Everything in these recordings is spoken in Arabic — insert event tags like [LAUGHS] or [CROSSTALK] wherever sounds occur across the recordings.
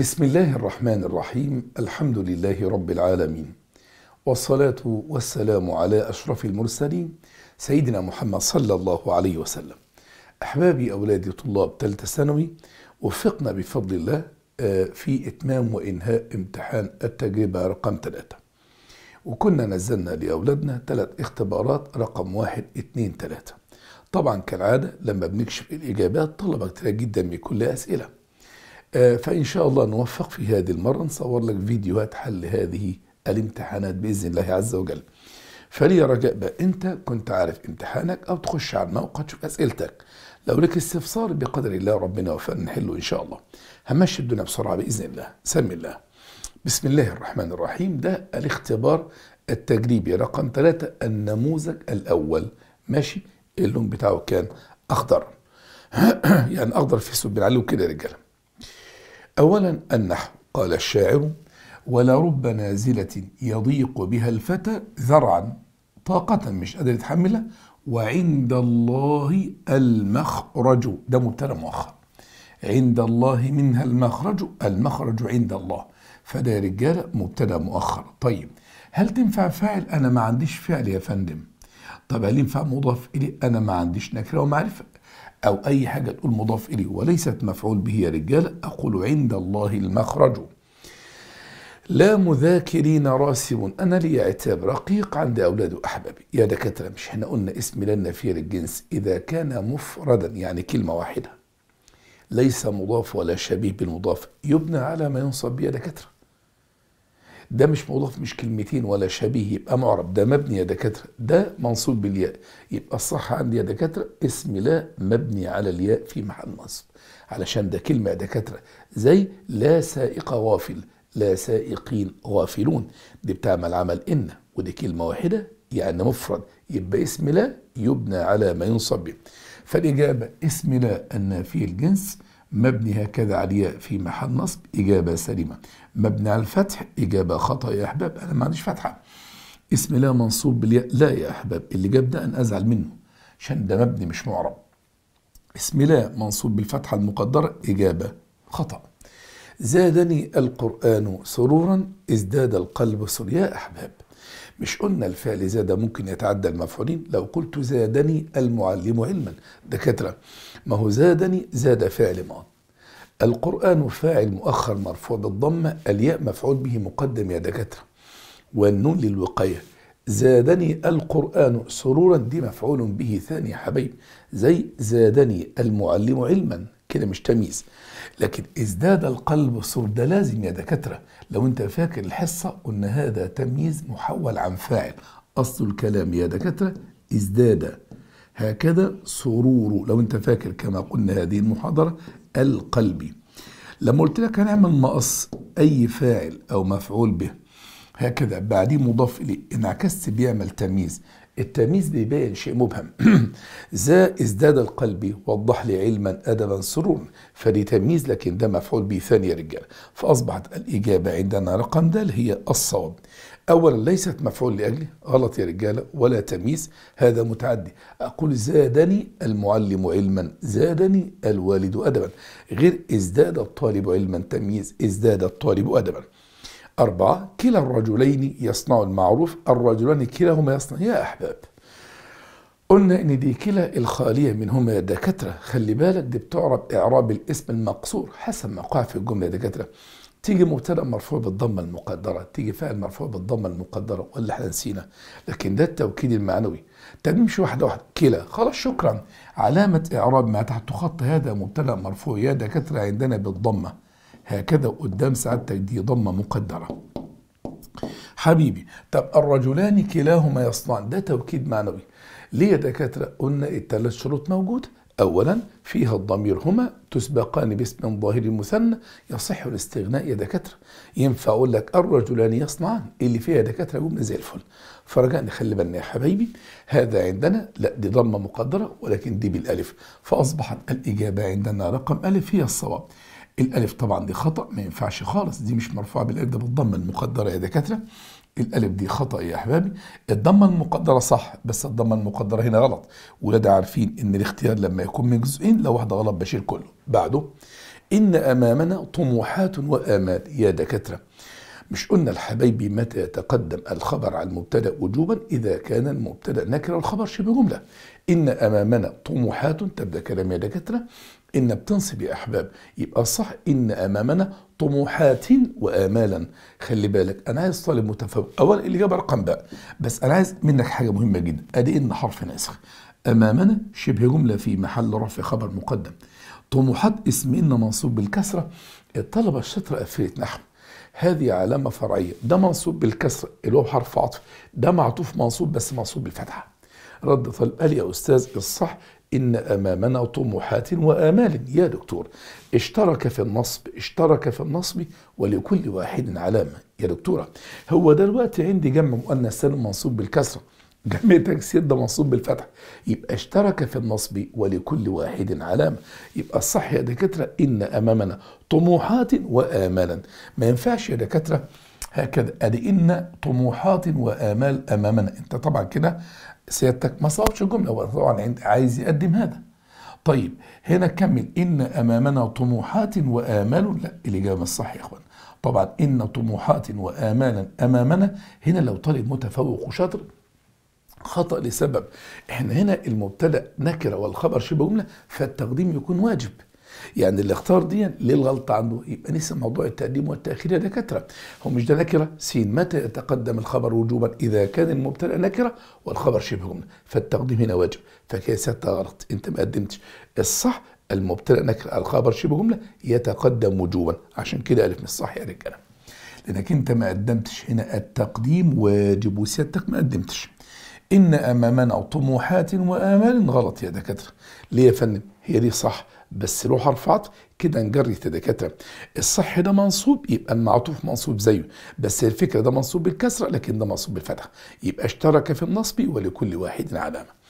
بسم الله الرحمن الرحيم الحمد لله رب العالمين والصلاة والسلام على أشرف المرسلين سيدنا محمد صلى الله عليه وسلم أحبابي أولادي طلاب ثالثة ثانوي وفقنا بفضل الله آه، في إتمام وإنهاء امتحان التجربة رقم ثلاثة وكنا نزلنا لأولادنا ثلاث اختبارات رقم واحد اثنين ثلاثة طبعا كالعادة لما بنكشف الإجابات طلبة كتير جدا من كل أسئلة آه، فإن شاء الله نوفق في هذه المرة نصور لك فيديوهات حل هذه الامتحانات بإذن الله عز وجل فلي رجاء بقى أنت كنت عارف امتحانك أو تخش على الموقع تشوف أسئلتك لو لك استفسار بقدر الله ربنا وفقنا نحله إن شاء الله همشي الدنيا بسرعة بإذن الله سم الله بسم الله الرحمن الرحيم ده الاختبار التجريبي رقم ثلاثة النموذج الأول ماشي اللون بتاعه كان أخضر [CLEARS THROAT] يعني أخضر في سبيل عليه كده يا رجاله أولا النحو قال الشاعر ولرب نازلة يضيق بها الفتى ذرعا طاقة مش قادر يتحملها وعند الله المخرج ده مبتدا مؤخر عند الله منها المخرج المخرج عند الله فده يا رجاله مبتدا مؤخر طيب هل تنفع فاعل انا ما عنديش فعل يا فندم طب هل ينفع مضاف اليه انا ما عنديش نكره ومعرفه أو أي حاجة تقول مضاف إليه وليست مفعول به يا رجال أقول عند الله المخرج لا مذاكرين راسب أنا لي عتاب رقيق عند أولاد وأحبابي يا دكاترة مش احنا قلنا اسم لا النفير الجنس إذا كان مفردا يعني كلمة واحدة ليس مضاف ولا شبيه بالمضاف يبنى على ما ينصب به يا دكاترة ده مش مضاف مش كلمتين ولا شبيه يبقى معرب ده مبني يا دكاتره ده منصوب بالياء يبقى الصح عندي يا دكاتره اسم لا مبني على الياء في محل نصب علشان ده كلمه يا دكاتره زي لا سائق غافل لا سائقين غافلون دي بتعمل عمل ان ودي كلمه واحده يعني مفرد يبقى اسم لا يبنى على ما ينصب به فالاجابه اسم لا النافيه الجنس مبني هكذا على الياء في محل نصب إجابة سليمة مبني على الفتح إجابة خطأ يا أحباب أنا ما عنديش فتحة اسم لا منصوب بالياء لا يا أحباب اللي جاب ده أنا أزعل منه عشان ده مبني مش معرب اسم لا منصوب بالفتحة المقدرة إجابة خطأ زادني القرآن سرورا ازداد القلب سر يا أحباب مش قلنا الفعل زاد ممكن يتعدى المفعولين لو قلت زادني المعلم علما دكاترة ما هو زادني زاد فعل ماض القرآن فاعل مؤخر مرفوع بالضمة الياء مفعول به مقدم يا دكاترة والنون للوقاية زادني القرآن سرورا دي مفعول به ثاني حبيب زي زادني المعلم علما كده مش تمييز لكن ازداد القلب سر ده لازم يا دكاترة لو انت فاكر الحصة قلنا هذا تمييز محول عن فاعل أصل الكلام يا دكاترة ازداد هكذا سرور لو انت فاكر كما قلنا هذه المحاضرة القلبي لما قلت لك هنعمل مقص أي فاعل أو مفعول به هكذا بعديه مضاف إليه انعكست بيعمل تمييز التمييز بيبين شيء مبهم [CLEARS THROAT] ذا ازداد القلب وضح لي علما أدبا سرورا فدي تمييز لكن ده مفعول به ثاني يا رجاله فأصبحت الإجابة عندنا رقم د هي الصواب أولا ليست مفعول لأجله غلط يا رجالة ولا تمييز هذا متعدي أقول زادني المعلم علما زادني الوالد أدبا غير ازداد الطالب علما تمييز ازداد الطالب أدبا أربعة كلا الرجلين يصنع المعروف الرجلان كلاهما يصنع يا أحباب قلنا إن دي كلا الخالية منهما يا دكاترة خلي بالك دي بتعرب إعراب الاسم المقصور حسب ما وقع في الجملة يا دكاترة تيجي مبتدا مرفوع بالضمه المقدره تيجي فاعل مرفوع بالضمه المقدره ولا احنا نسينا لكن ده التوكيد المعنوي تمشي واحده واحده كلا خلاص شكرا علامه اعراب ما تحت خط هذا مبتدا مرفوع يا دكاتره عندنا بالضمه هكذا قدام سعادتك دي ضمة مقدرة حبيبي طب الرجلان كلاهما يصنعان ده توكيد معنوي ليه يا دكاترة قلنا الثلاث شروط موجودة أولا فيها الضمير هما تسبقان باسم ظاهر مثنى يصح الاستغناء يا دكاترة ينفع أقول لك الرجلان يصنعان اللي فيها يا دكاترة جملة زي الفل فرجعنا خلي بالنا يا حبايبي هذا عندنا لا دي ضمة مقدرة ولكن دي بالألف فأصبحت الإجابة عندنا رقم ألف هي الصواب الالف طبعا دي خطا ما ينفعش خالص دي مش مرفوعه بالالف ده بالضمه المقدره يا دكاتره الالف دي خطا يا احبابي الضمه المقدره صح بس الضمه المقدره هنا غلط ولاد عارفين ان الاختيار لما يكون من جزئين لو واحده غلط بشيل كله بعده ان امامنا طموحات وامال يا دكاتره مش قلنا الحبيبي متى يتقدم الخبر على المبتدا وجوبا اذا كان المبتدا نكره والخبر شبه جمله ان امامنا طموحات تبدا كلام يا دكاتره إن بتنصب يا أحباب يبقى صح إن أمامنا طموحات وآمالا خلي بالك أنا عايز طالب متفوق أولا الإجابة رقم بقى بس أنا عايز منك حاجة مهمة جدا أدي إن حرف ناسخ أمامنا شبه جملة في محل رفع خبر مقدم طموحات اسم إن منصوب بالكسرة الطلبة الشطرة قفلت نحو هذه علامة فرعية ده منصوب بالكسرة اللي هو حرف عطف ده معطوف منصوب بس منصوب بالفتحة رد طالب قال يا أستاذ الصح إن أمامنا طموحات وآمال يا دكتور اشترك في النصب اشترك في النصب ولكل واحد علامة يا دكتورة هو دلوقتي عندي جمع مؤنث سالم منصوب بالكسرة جمع تكسير ده منصوب بالفتح يبقى اشترك في النصب ولكل واحد علامة يبقى الصح يا دكاترة إن أمامنا طموحات وآمالا ما ينفعش يا دكاترة هكذا ادي ان طموحات وامال امامنا انت طبعا كده سيادتك ما صوتش الجملة طبعا عايز يقدم هذا طيب هنا كمل إن أمامنا طموحات وآمال لا الإجابة الصح يا إخوان طبعا إن طموحات وآمالا أمامنا هنا لو طالب متفوق وشاطر خطأ لسبب احنا هنا المبتدأ نكرة والخبر شبه جملة فالتقديم يكون واجب يعني اللي اختار دي ليه الغلطه عنده يبقى نسي موضوع التقديم والتاخير يا دكاتره هو مش ده نكره سين متى يتقدم الخبر وجوبا اذا كان المبتلى نكره والخبر شبه جمله فالتقديم هنا واجب فكيسات غلط انت ما قدمتش الصح المبتلى نكره الخبر شبه جمله يتقدم وجوبا عشان كده الف مش صح يا رجاله لانك انت ما قدمتش هنا التقديم واجب وسيادتك ما قدمتش ان امامنا طموحات وامال غلط يا دكاتره ليه يا فندم هي دي صح بس لو رفعت كده نجري يا الصح ده منصوب يبقى المعطوف منصوب زيه بس الفكره ده منصوب بالكسره لكن ده منصوب بالفتحه يبقى اشترك في النصب ولكل واحد علامه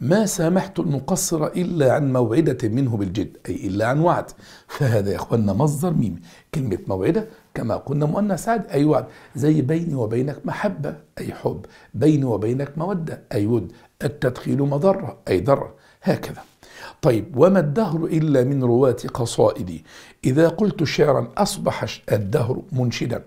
ما سامحت المقصر إلا عن موعدة منه بالجد أي إلا عن وعد فهذا يا أخوانا مصدر ميم كلمة موعدة كما قلنا مؤنث عاد أي وعد زي بيني وبينك محبة أي حب بيني وبينك مودة أي ود التدخيل مضرة أي ضرر هكذا طيب وما الدهر إلا من رواة قصائدي إذا قلت شعرا أصبح الدهر منشدا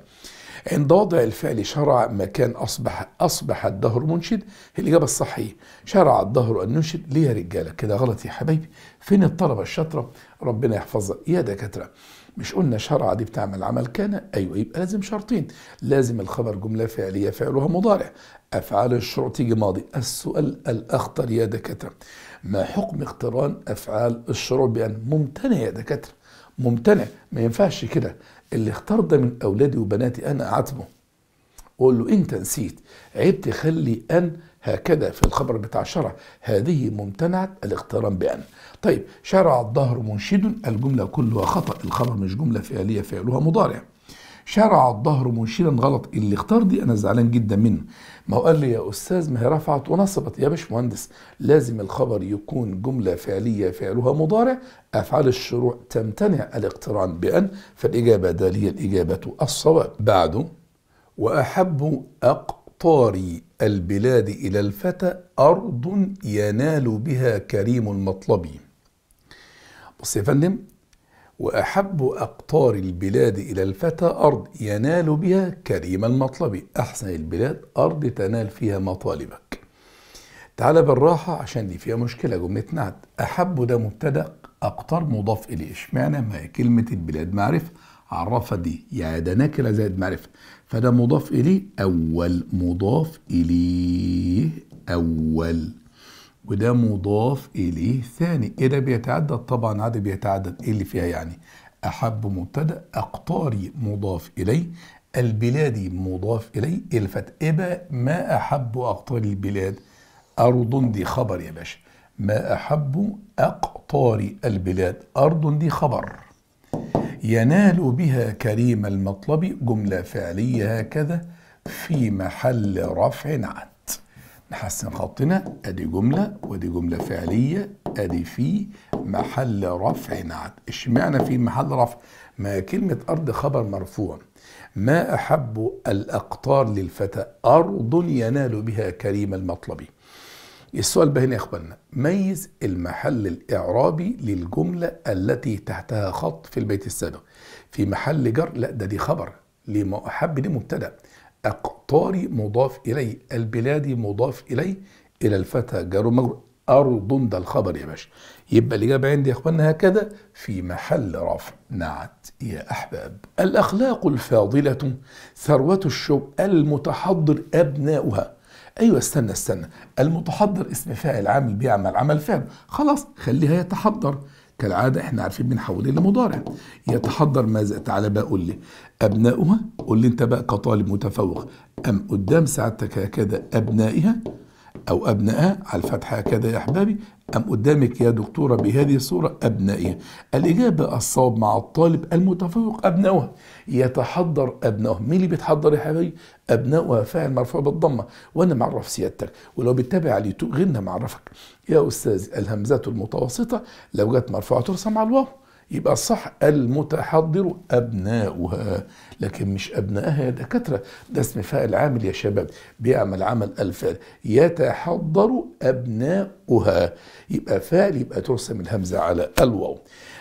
عند وضع الفعل شرع مكان أصبح أصبح الدهر منشد هي الإجابة الصحيحة شرع الدهر أن ينشد ليه يا رجالة كده غلط يا حبايبي فين الطلبة الشاطرة ربنا يحفظها يا دكاترة مش قلنا شرع دي بتعمل عمل كان أيوة يبقى لازم شرطين لازم الخبر جملة فعلية فعلها مضارع أفعال الشرط تيجي ماضي السؤال الأخطر يا دكاترة ما حكم اقتران افعال الشروع بان ممتنع يا دكاتره ممتنع ما ينفعش كده اللي اختار ده من اولادي وبناتي انا اعاتبه اقول له انت نسيت عيب تخلي ان هكذا في الخبر بتاع شرع هذه ممتنعة الاقتران بأن طيب شرع الظهر منشد الجملة كلها خطأ الخبر مش جملة فعلية فعلها مضارع شرع الظهر منشدا غلط اللي اختار دي انا زعلان جدا منه ما هو قال لي يا استاذ ما هي رفعت ونصبت يا باش مهندس لازم الخبر يكون جمله فعليه فعلها مضارع افعال الشروع تمتنع الاقتران بان فالاجابه دال هي الاجابه الصواب بعده واحب اقطاري البلاد الى الفتى ارض ينال بها كريم المطلب بص يا فندم وأحب أقطار البلاد إلى الفتى أرض ينال بها كريم المطلب أحسن البلاد أرض تنال فيها مطالبك تعالى بالراحة عشان دي فيها مشكلة جملة نعت أحب ده مبتدأ أقطار مضاف إليه اشمعنى ما هي كلمة البلاد معرفة عرفة دي يعني ده ناكلة زائد معرفة فده مضاف إليه أول مضاف إليه أول وده مضاف اليه ثاني ايه ده بيتعدد طبعا عدد بيتعدد ايه اللي فيها يعني احب مبتدا اقطاري مضاف اليه البلادي مضاف اليه إيه الفت ابا إيه ما احب اقطاري البلاد ارض دي خبر يا باشا ما احب اقطاري البلاد ارض دي خبر ينال بها كريم المطلب جمله فعليه هكذا في محل رفع نعت نحسن خطنا ادي جملة ودي جملة فعلية ادي في محل رفع عد اشمعنى في محل رفع ما كلمة ارض خبر مرفوع ما احب الاقطار للفتى ارض ينال بها كريم المطلب السؤال بقى هنا يا اخواننا ميز المحل الاعرابي للجملة التي تحتها خط في البيت السابق في محل جر لا ده دي خبر ليه ما احب دي مبتدأ أقطاري مضاف إليه البلادي مضاف إليه إلى الفتى جار مجرور أرض ده الخبر يا باشا يبقى الإجابة عندي يا إخواننا هكذا في محل رفع نعت يا أحباب الأخلاق الفاضلة ثروة الشوب المتحضر أبناؤها أيوة استنى استنى المتحضر اسم فاعل عامل بيعمل عمل فعل خلاص خليها يتحضر كالعادة احنا عارفين بنحول إلى مضارع يتحضر ماذا تعالى بقى قول لي أبناؤها قول لي أنت بقى كطالب متفوق أم قدام سعادتك هكذا أبنائها أو أبنائها على الفتحة هكذا يا أحبابي أم قدامك يا دكتورة بهذه الصورة أبنائها الإجابة الصواب مع الطالب المتفوق أبنائها يتحضر أبنائه مين اللي بيتحضر يا حبيبي أبنائها فاعل مرفوع بالضمة وأنا معرف سيادتك ولو بتتابع على اليوتيوب غيرنا معرفك يا أستاذ الهمزات المتوسطة لو جت مرفوعة ترسم على الواو يبقى صح المتحضر أبناؤها لكن مش أبنائها يا دكاترة ده اسم فاعل عامل يا شباب بيعمل عمل الفعل يتحضر أبناؤها يبقى فاعل يبقى ترسم الهمزة على الواو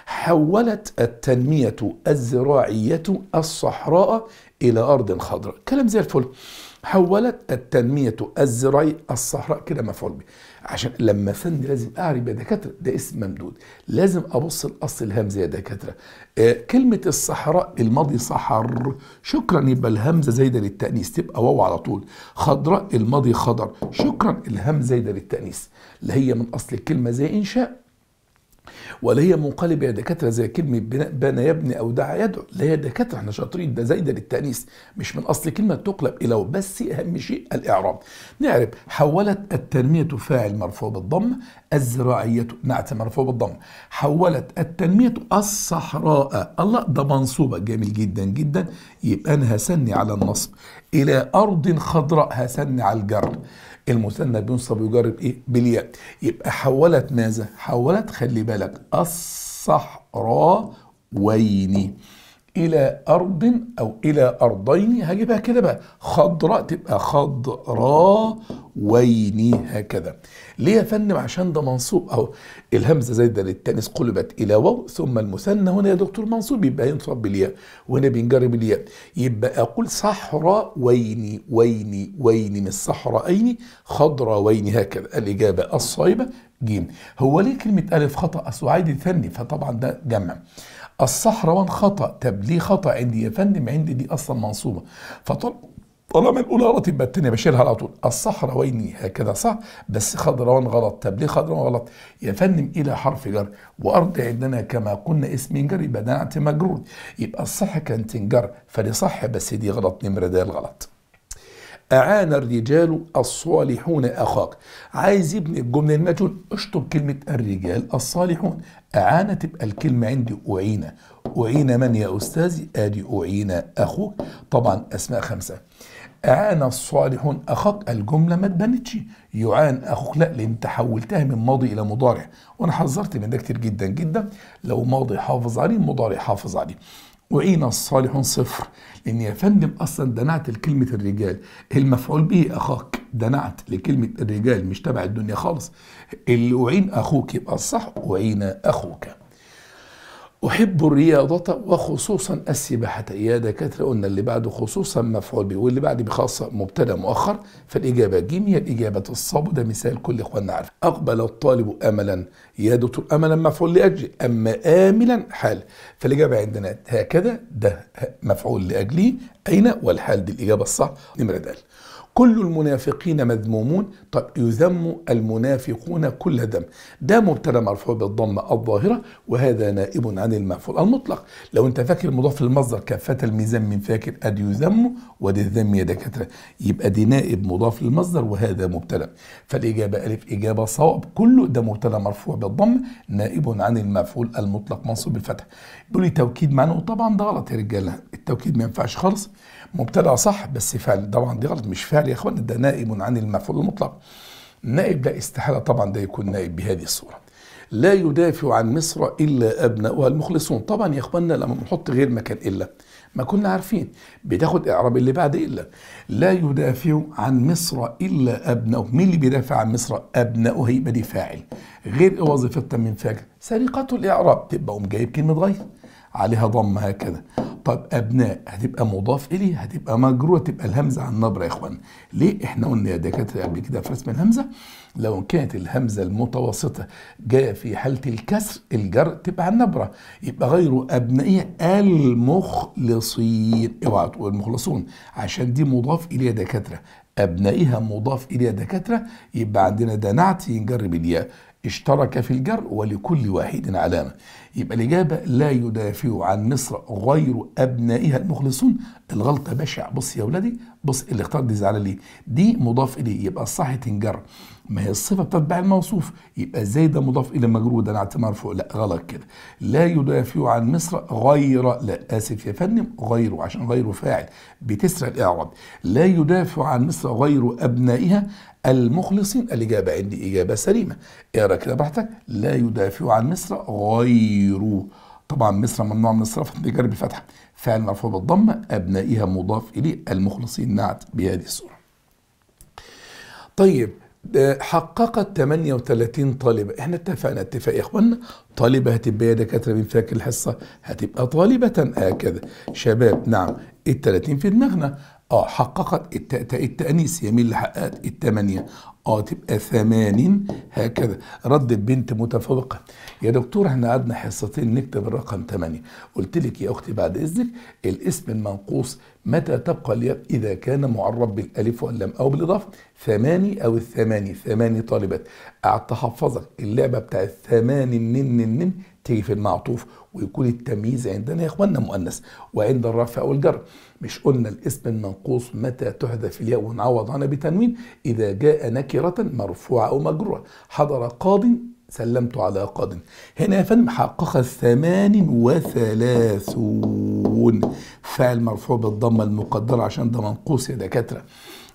حولت التنمية الزراعية الصحراء إلى أرض خضراء كلام زي الفل حولت التنمية الزراعية الصحراء كده مفعول به عشان لما سند لازم اعرف يا دكاتره ده اسم ممدود لازم ابص الاصل الهمزه يا دكاتره آه كلمه الصحراء الماضي صحر شكرا يبقى الهمزه زايده للتانيث تبقى واو على طول خضراء الماضي خضر شكرا الهمزه زايده للتانيث اللي هي من اصل الكلمه زي انشاء ولا هي منقلبه يا دكاتره زي كلمه بان يبني او دعا يدعو لا يا دكاتره احنا شاطرين ده زايده للتانيث مش من اصل كلمه تقلب الى بس اهم شيء الاعراب نعرف حولت التنميه فاعل مرفوع بالضم الزراعيه نعت مرفوع بالضم حولت التنميه الصحراء الله ده منصوبه جميل جدا جدا يبقى انا هسني على النصب الى ارض خضراء هسني على الجر المثنى بينصب ويجرب ايه بالياء يبقى حولت ماذا حولت خلي بالك الصحراء ويني الى ارض او الى ارضين هجيبها كده بقى خضراء تبقى خضراء ويني هكذا ليه يا فندم عشان ده منصوب اهو الهمزه زايده للتانيث قلبت الى واو ثم المثنى هنا يا دكتور منصوب يبقى ينصب بالياء وهنا بينجر بالياء يبقى اقول صحراء ويني ويني ويني من ايني خضراء ويني هكذا الاجابه الصايبه جيم هو ليه كلمه الف خطا سعيد عادي فني فطبعا ده جمع الصحراوان خطا طب ليه خطا عندي يا فندم عندي دي اصلا منصوبه فطب طالما الاولى غلط يبقى الثانيه بشيلها على طول الصحراويني هكذا صح بس خضروان غلط طب ليه خضروان غلط يا فندم الى حرف جر وارض عندنا كما قلنا اسم جر يبقى نعت مجرور يبقى الصح كان تنجر فلصح صح بس دي غلط نمره ده الغلط أعان الرجال الصالحون أخاك عايز يبني الجملة المجهول اشطب كلمة الرجال الصالحون أعان تبقى الكلمة عندي أعين أعين من يا أستاذي آدي أعين أخوك طبعا أسماء خمسة أعان الصالحون أخاك الجملة ما تبنتش يعان أخوك لا لأن تحولتها حولتها من ماضي إلى مضارع وأنا حذرت من ده كتير جدا جدا لو ماضي حافظ عليه مضارع حافظ عليه أعين الصالحون صفر لأن يا فندم أصلا دنعت لكلمة الرجال المفعول به أخاك دنعت لكلمة الرجال مش تبع الدنيا خالص اللي أعين أخوك يبقى الصح أعين أخوك أحب الرياضة وخصوصا السباحة يا دكاترة قلنا اللي بعده خصوصا مفعول به واللي بعد بخاصة مبتدأ مؤخر فالإجابة جيم هي الإجابة الصاب ده مثال كل إخواننا عارف أقبل الطالب أملا يا دكتور أملا مفعول لأجل أما آملا حال فالإجابة عندنا هكذا ده مفعول لأجله أين والحال دي الإجابة الصح نمرة كل المنافقين مذمومون طب يذم المنافقون كل دم ده مبتدا مرفوع بالضمه الظاهره وهذا نائب عن المفعول المطلق لو انت فاكر مضاف للمصدر كافه الميزان من فاكر اد يذم وللذم يا كثره يبقى دي نائب مضاف للمصدر وهذا مبتدا فالاجابه الف اجابه صواب كله ده مبتدا مرفوع بالضم نائب عن المفعول المطلق منصوب بالفتح بيقول لي توكيد معنى طبعا ده غلط يا رجاله التوكيد ما ينفعش خالص مبتدا صح بس فعل طبعا دي غلط مش فعل يا اخوانا ده نائب عن المفعول المطلق نائب لا استحاله طبعا ده يكون نائب بهذه الصوره لا يدافع عن مصر الا ابناؤها المخلصون طبعا يا اخوانا لما بنحط غير مكان الا ما كنا عارفين بتاخد اعراب اللي بعد الا لا يدافع عن مصر الا ابناؤه مين اللي بيدافع عن مصر ابناؤه هيبقى دي فاعل غير وظيفه من فاعل سرقه الاعراب تبقى قوم جايب كلمه غير عليها ضم هكذا طب ابناء هتبقى مضاف الي هتبقى مجروره تبقى الهمزه عن النبره يا اخوان ليه احنا قلنا يا دكاتره قبل كده في رسم الهمزه لو كانت الهمزه المتوسطه جايه في حاله الكسر الجر تبقى عن النبره يبقى غير ابنائي المخلصين اوعى تقول المخلصون عشان دي مضاف يا دكاتره ابنائها مضاف يا دكاتره يبقى عندنا دنعت ينجر بالياء اشترك في الجر ولكل واحد علامه يبقى الإجابة لا يدافع عن مصر غير أبنائها المخلصون الغلطه بشع بص يا ولادي بص اللي اختار دي زعلان ليه دي مضاف اليه يبقى الصح تنجر ما هي الصفه بتتبع الموصوف يبقى ازاي ده مضاف الى مجرور ده انا اعتمار فوق لا غلط كده لا يدافع عن مصر غير لا اسف يا فندم غيره عشان غيره فاعل بتسرع الاعراب لا يدافع عن مصر غير ابنائها المخلصين الاجابه عندي اجابه سليمه اقرا كده براحتك لا يدافع عن مصر غير طبعا مصر ممنوع من الصرف تجرب [LAUGHS] الفتحه فعل مرفوع بالضمة أبنائها مضاف إليه المخلصين نعت بهذه الصورة طيب آه، حققت 38 طالبة احنا اتفقنا اتفاق يا اخوانا طالبة هتبقى يا دكاترة من فاكر الحصة هتبقى طالبة هكذا شباب نعم التلاتين في دماغنا اه حققت التأنيث اللي حققت الثمانية اه تبقى ثمانين هكذا رد بنت متفوقة يا دكتور احنا قعدنا حصتين نكتب الرقم ثمانية قلت لك يا اختي بعد اذنك الاسم المنقوص متى تبقى الياء اذا كان معرب بالالف واللام او بالاضافة ثماني او الثماني ثماني طالبات قعدت احفظك اللعبة بتاع الثماني النن النن تيجي في المعطوف ويكون التمييز عندنا يا اخواننا مؤنث وعند الرفع والجر مش قلنا الاسم المنقوص متى تحذف الياء ونعوض عنها بتنوين اذا جاء نكره مرفوعه او مجروره حضر قاض سلمت على قاض هنا يا فندم حقق الثمان وثلاثون فعل مرفوع بالضمه المقدره عشان ده منقوص يا دكاتره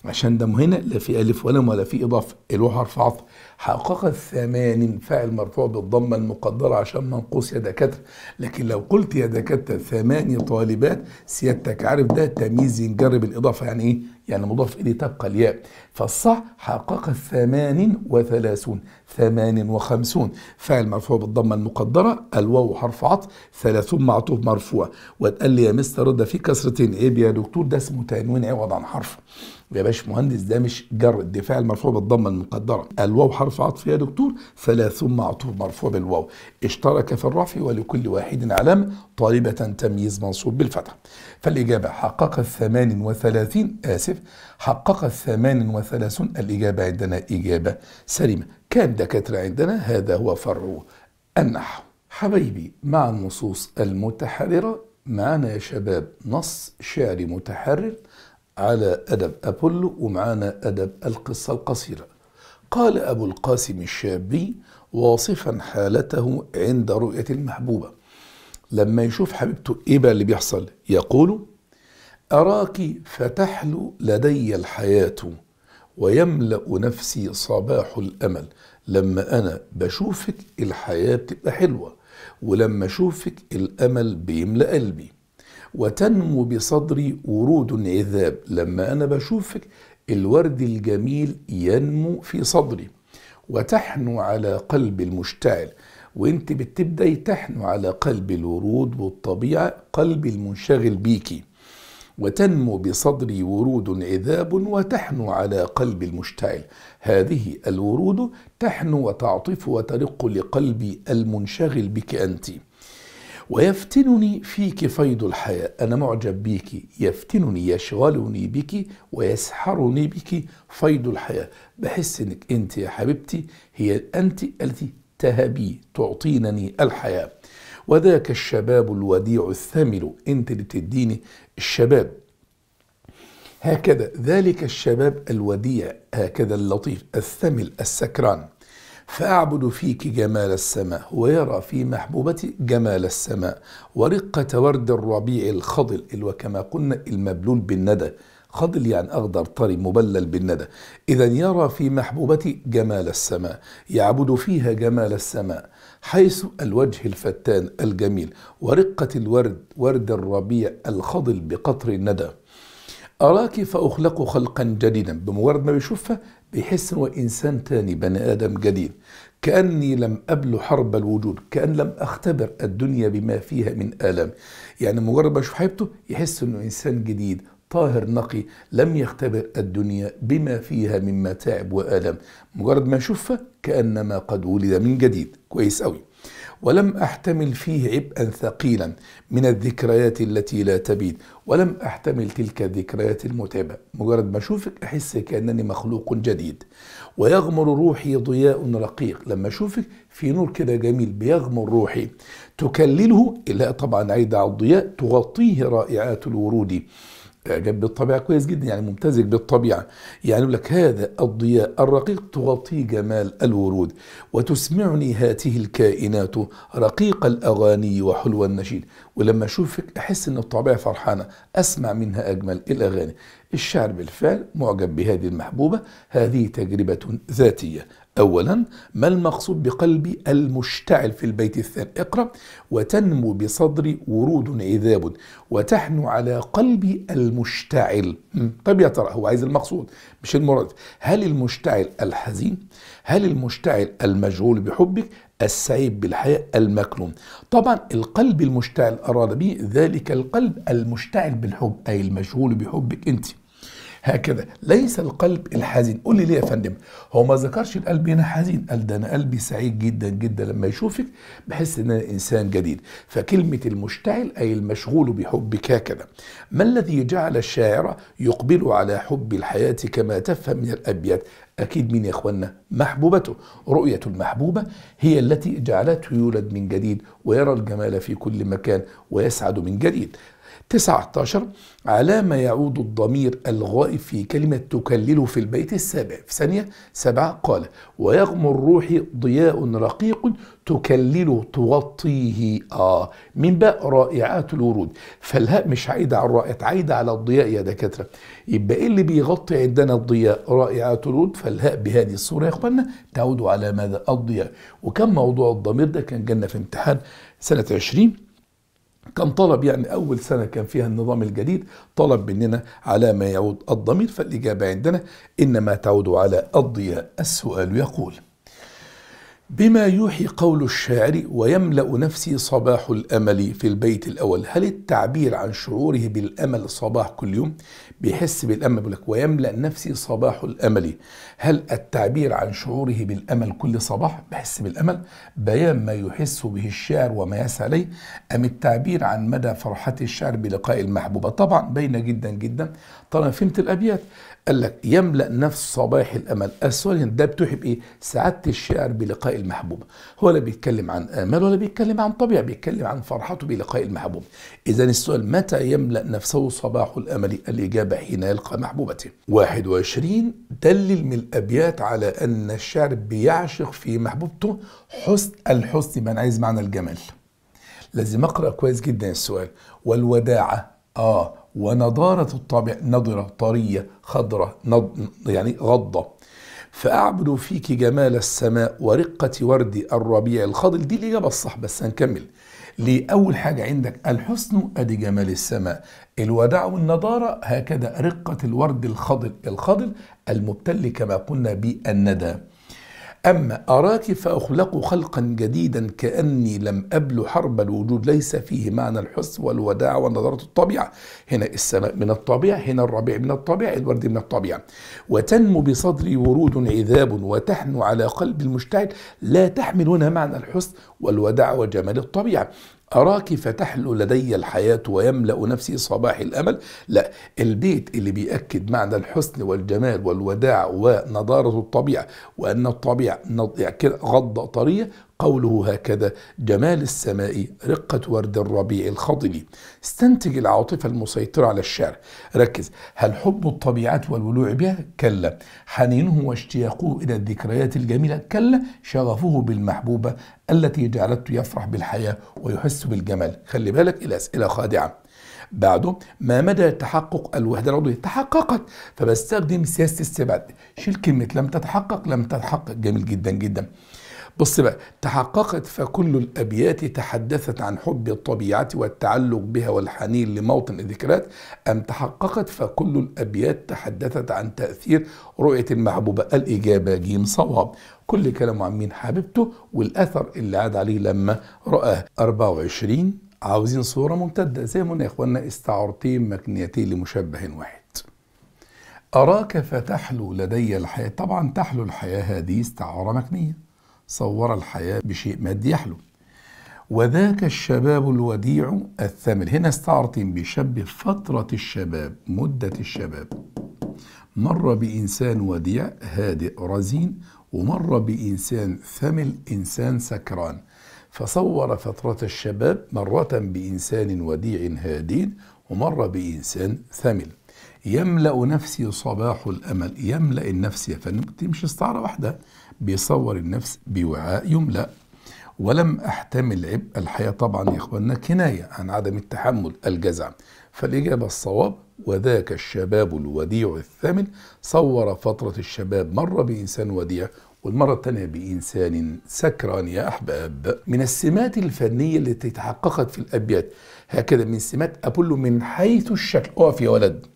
عشان ده هنا لا في ألف ولام ولا في إضافة الو حرف عطف حقق الثمانين فاعل مرفوع بالضمة المقدرة عشان منقوص يا دكاترة لكن لو قلت يا دكاترة ثماني طالبات سيادتك عارف ده تمييز ينجر الاضافه يعني إيه؟ يعني مضاف إليه تبقى الياء فالصح حقق الثمانين وثلاثون ثمان وخمسون فاعل مرفوع بالضمة المقدرة الواو حرف عطف ثلاثون معطوف مرفوع وتقال لي يا مستر ده في كسرتين إيه يا دكتور ده اسمه تنوين عوض عن حرف يا باش مهندس ده مش جر الدفاع المرفوع بالضمه المقدره الواو حرف عطف يا دكتور فلا ثم عطف مرفوع بالواو اشترك في الرفع ولكل واحد علامه طالبه تمييز منصوب بالفتح فالاجابه حقق الثمان وثلاثين اسف حقق الثمان وثلاثون الاجابه عندنا اجابه سليمه كان دكاتره عندنا هذا هو فرع النحو حبايبي مع النصوص المتحرره معنا يا شباب نص شعري متحرر على أدب أبولو ومعانا أدب القصة القصيرة قال أبو القاسم الشابي واصفا حالته عند رؤية المحبوبة لما يشوف حبيبته إيه بقى اللي بيحصل يقول أراك فتحلو لدي الحياة ويملأ نفسي صباح الأمل لما أنا بشوفك الحياة بتبقى حلوة ولما أشوفك الأمل بيملأ قلبي وتنمو بصدري ورود عذاب لما أنا بشوفك الورد الجميل ينمو في صدري وتحنو على قلب المشتعل وانت بتبدأي تحنو على قلب الورود والطبيعة قلب المنشغل بيكي وتنمو بصدري ورود عذاب وتحنو على قلب المشتعل هذه الورود تحنو وتعطف وترق لقلبي المنشغل بك أنتِ ويفتنني فيك فيض الحياة أنا معجب بيك يفتنني يشغلني بك ويسحرني بك فيض الحياة بحس أنك أنت يا حبيبتي هي أنت التي تهبي تعطينني الحياة وذاك الشباب الوديع الثمل أنت اللي بتديني الشباب هكذا ذلك الشباب الوديع هكذا اللطيف الثمل السكران فأعبد فيك جمال السماء ويرى في محبوبتي جمال السماء ورقة ورد الربيع الخضل اللي وكما قلنا المبلول بالندى خضل يعني أخضر طري مبلل بالندى إذا يرى في محبوبتي جمال السماء يعبد فيها جمال السماء حيث الوجه الفتان الجميل ورقة الورد ورد الربيع الخضل بقطر الندى أراك فأخلق خلقا جديدا بمجرد ما بيشوفها بيحس أنه إنسان تاني بني آدم جديد كأني لم أبل حرب الوجود كأن لم أختبر الدنيا بما فيها من آلام يعني مجرد ما يشوف حبيبته يحس إنه إنسان جديد طاهر نقي لم يختبر الدنيا بما فيها من متاعب وآلام مجرد ما يشوفها كأنما قد ولد من جديد كويس أوي ولم أحتمل فيه عبئا ثقيلا من الذكريات التي لا تبيد ولم أحتمل تلك الذكريات المتعبة مجرد ما أشوفك أحس كأنني مخلوق جديد ويغمر روحي ضياء رقيق لما أشوفك في نور كده جميل بيغمر روحي تكلله إلا طبعا عيد على الضياء تغطيه رائعات الورود إعجاب بالطبيعة كويس جدا يعني ممتزج بالطبيعة يعني يقول لك هذا الضياء الرقيق تغطي جمال الورود وتسمعني هاته الكائنات رقيق الأغاني وحلو النشيد ولما أشوفك أحس أن الطبيعة فرحانة أسمع منها أجمل الأغاني الشعر بالفعل معجب بهذه المحبوبة هذه تجربة ذاتية أولا ما المقصود بقلبي المشتعل في البيت الثاني اقرأ وتنمو بصدري ورود عذاب وتحنو على قلبي المشتعل طب يا ترى هو عايز المقصود مش المراد هل المشتعل الحزين هل المشتعل المجهول بحبك السعيد بالحياة المكنون طبعا القلب المشتعل أراد به ذلك القلب المشتعل بالحب أي المجهول بحبك أنت هكذا ليس القلب الحزين قول لي ليه يا فندم هو ما ذكرش القلب هنا حزين قال ده انا قلبي سعيد جدا جدا لما يشوفك بحس ان انا انسان جديد فكلمه المشتعل اي المشغول بحبك هكذا ما الذي جعل الشاعر يقبل على حب الحياه كما تفهم من الابيات أكيد مين يا إخوانا؟ محبوبته رؤية المحبوبة هي التي جعلته يولد من جديد ويرى الجمال في كل مكان ويسعد من جديد 19 على ما يعود الضمير الغائب في كلمة تكلله في البيت السابع في ثانية سبعة قال ويغمر روحي ضياء رقيق تكلله تغطيه آه من بقى رائعات الورود فالهاء مش عايدة على الرائعة عايدة على الضياء يا دكاترة يبقى ايه اللي بيغطي عندنا الضياء رائعات الورود فالهاء بهذه الصورة يا اخوانا تعود على ماذا الضياء وكان موضوع الضمير ده كان جنة في امتحان سنة 20 كان طلب يعني أول سنة كان فيها النظام الجديد طلب مننا على ما يعود الضمير فالإجابة عندنا إنما تعود على الضياء السؤال يقول بما يوحي قول الشاعر ويملأ نفسي صباح الأمل في البيت الأول هل التعبير عن شعوره بالأمل صباح كل يوم بيحس بالامل بيقول لك ويملا نفسي صباح الامل هل التعبير عن شعوره بالامل كل صباح بحس بالامل بيان ما يحس به الشاعر وما يسعى اليه ام التعبير عن مدى فرحه الشاعر بلقاء المحبوبه طبعا باينه جدا جدا طالما فهمت الابيات قال لك يملأ نفس صباح الأمل السؤال ده بتوحي بإيه؟ سعادة الشاعر بلقاء المحبوب هو لا بيتكلم عن امل ولا بيتكلم عن طبيعة بيتكلم عن فرحته بلقاء المحبوب إذا السؤال متى يملأ نفسه صباح الأمل الإجابة حين يلقى محبوبته 21 دلل من الأبيات على أن الشاعر بيعشق في محبوبته حسن الحسن من عايز معنى الجمال لازم أقرأ كويس جدا السؤال والوداعة آه ونضارة الطبع نضرة طرية خضرة نض يعني غضة فأعبد فيك جمال السماء ورقة ورد الربيع الخضر دي الإجابة الصح بس هنكمل ليه أول حاجة عندك الحسن أدي جمال السماء الوداع والنضارة هكذا رقة الورد الخضر الخضر المبتل كما قلنا بالندى أما أراك فأخلق خلقا جديدا كأني لم أبل حرب الوجود ليس فيه معنى الحس والوداع ونظرة الطبيعة هنا السماء من الطبيعة هنا الربيع من الطبيعة الورد من الطبيعة وتنمو بصدري ورود عذاب وتحنو على قلب المشتعل لا تحمل هنا معنى الحس والوداع وجمال الطبيعة أراك فتحلو لدي الحياة ويملأ نفسي صباح الأمل لا البيت اللي بيأكد معنى الحسن والجمال والوداع ونضارة الطبيعة وأن الطبيعة يعني غضة طرية قوله هكذا جمال السماء رقة ورد الربيع الخضل استنتج العاطفة المسيطرة على الشعر ركز هل حب الطبيعة والولوع بها؟ كلا حنينه واشتياقه إلى الذكريات الجميلة؟ كلا شغفه بالمحبوبة التي جعلته يفرح بالحياة ويحس بالجمال خلي بالك الأسئلة خادعة بعده ما مدى تحقق الوحده العضويه؟ تحققت فبستخدم سياسه استبعاد شيل كلمه لم تتحقق لم تتحقق جميل جدا جدا بص بقى تحققت فكل الأبيات تحدثت عن حب الطبيعة والتعلق بها والحنين لموطن الذكريات أم تحققت فكل الأبيات تحدثت عن تأثير رؤية المحبوبة الإجابة جيم صواب كل كلامه عن مين حبيبته والأثر اللي عاد عليه لما رآه 24 عاوزين صورة ممتدة زي ما يا إخوانا استعارتين مكنيتين لمشبه واحد أراك فتحلو لدي الحياة طبعا تحلو الحياة هذه استعارة مكنية صور الحياة بشيء مادي يحلو وذاك الشباب الوديع الثمن هنا استعرتم بشب فترة الشباب مدة الشباب مر بإنسان وديع هادئ رزين ومر بإنسان ثمل إنسان سكران فصور فترة الشباب مرة بإنسان وديع هادئ ومر بإنسان ثمل يملأ نفسي صباح الأمل يملأ النفس يا فندم تمشي استعارة واحدة بيصور النفس بوعاء يملأ ولم أحتمل عبء الحياة طبعا يا إخواننا كناية عن عدم التحمل الجزع فالإجابة الصواب وذاك الشباب الوديع الثمن صور فترة الشباب مرة بإنسان وديع والمرة الثانية بإنسان سكران يا أحباب من السمات الفنية التي تحققت في الأبيات هكذا من سمات أبولو من حيث الشكل أقف يا ولد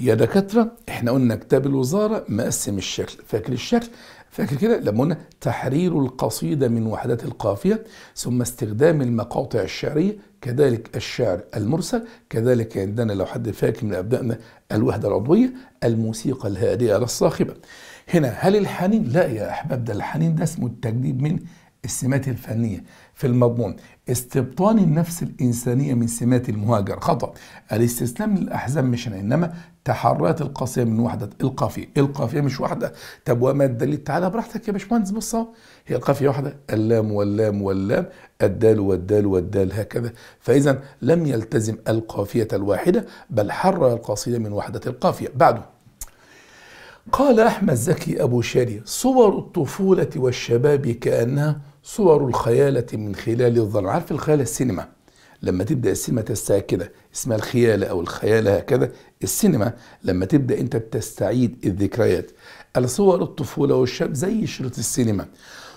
يا دكاترة احنا قلنا كتاب الوزارة مقسم الشكل فاكر الشكل فاكر كده لما قلنا تحرير القصيدة من وحدات القافية ثم استخدام المقاطع الشعرية كذلك الشعر المرسل كذلك عندنا لو حد فاكر من أبنائنا الوحدة العضوية الموسيقى الهادئة للصاخبة هنا هل الحنين؟ لا يا أحباب ده الحنين ده اسمه التجديد من السمات الفنية في المضمون استبطان النفس الإنسانية من سمات المهاجر خطأ الاستسلام للأحزان مش إنما تحررت القاسية من وحدة القافية القافية مش واحدة طب وما الدليل تعالى براحتك يا باشمهندس بص هي القافية واحدة اللام واللام واللام الدال والدال والدال هكذا فإذا لم يلتزم القافية الواحدة بل حرر القصيدة من وحدة القافية بعده قال أحمد زكي أبو شاري صور الطفولة والشباب كأنها صور الخيالة من خلال الظل عارف الخيال السينما لما تبدأ السينما تستعد كده اسمها الخيالة أو الخيالة هكذا السينما لما تبدأ أنت بتستعيد الذكريات الصور الطفولة والشاب زي شريط السينما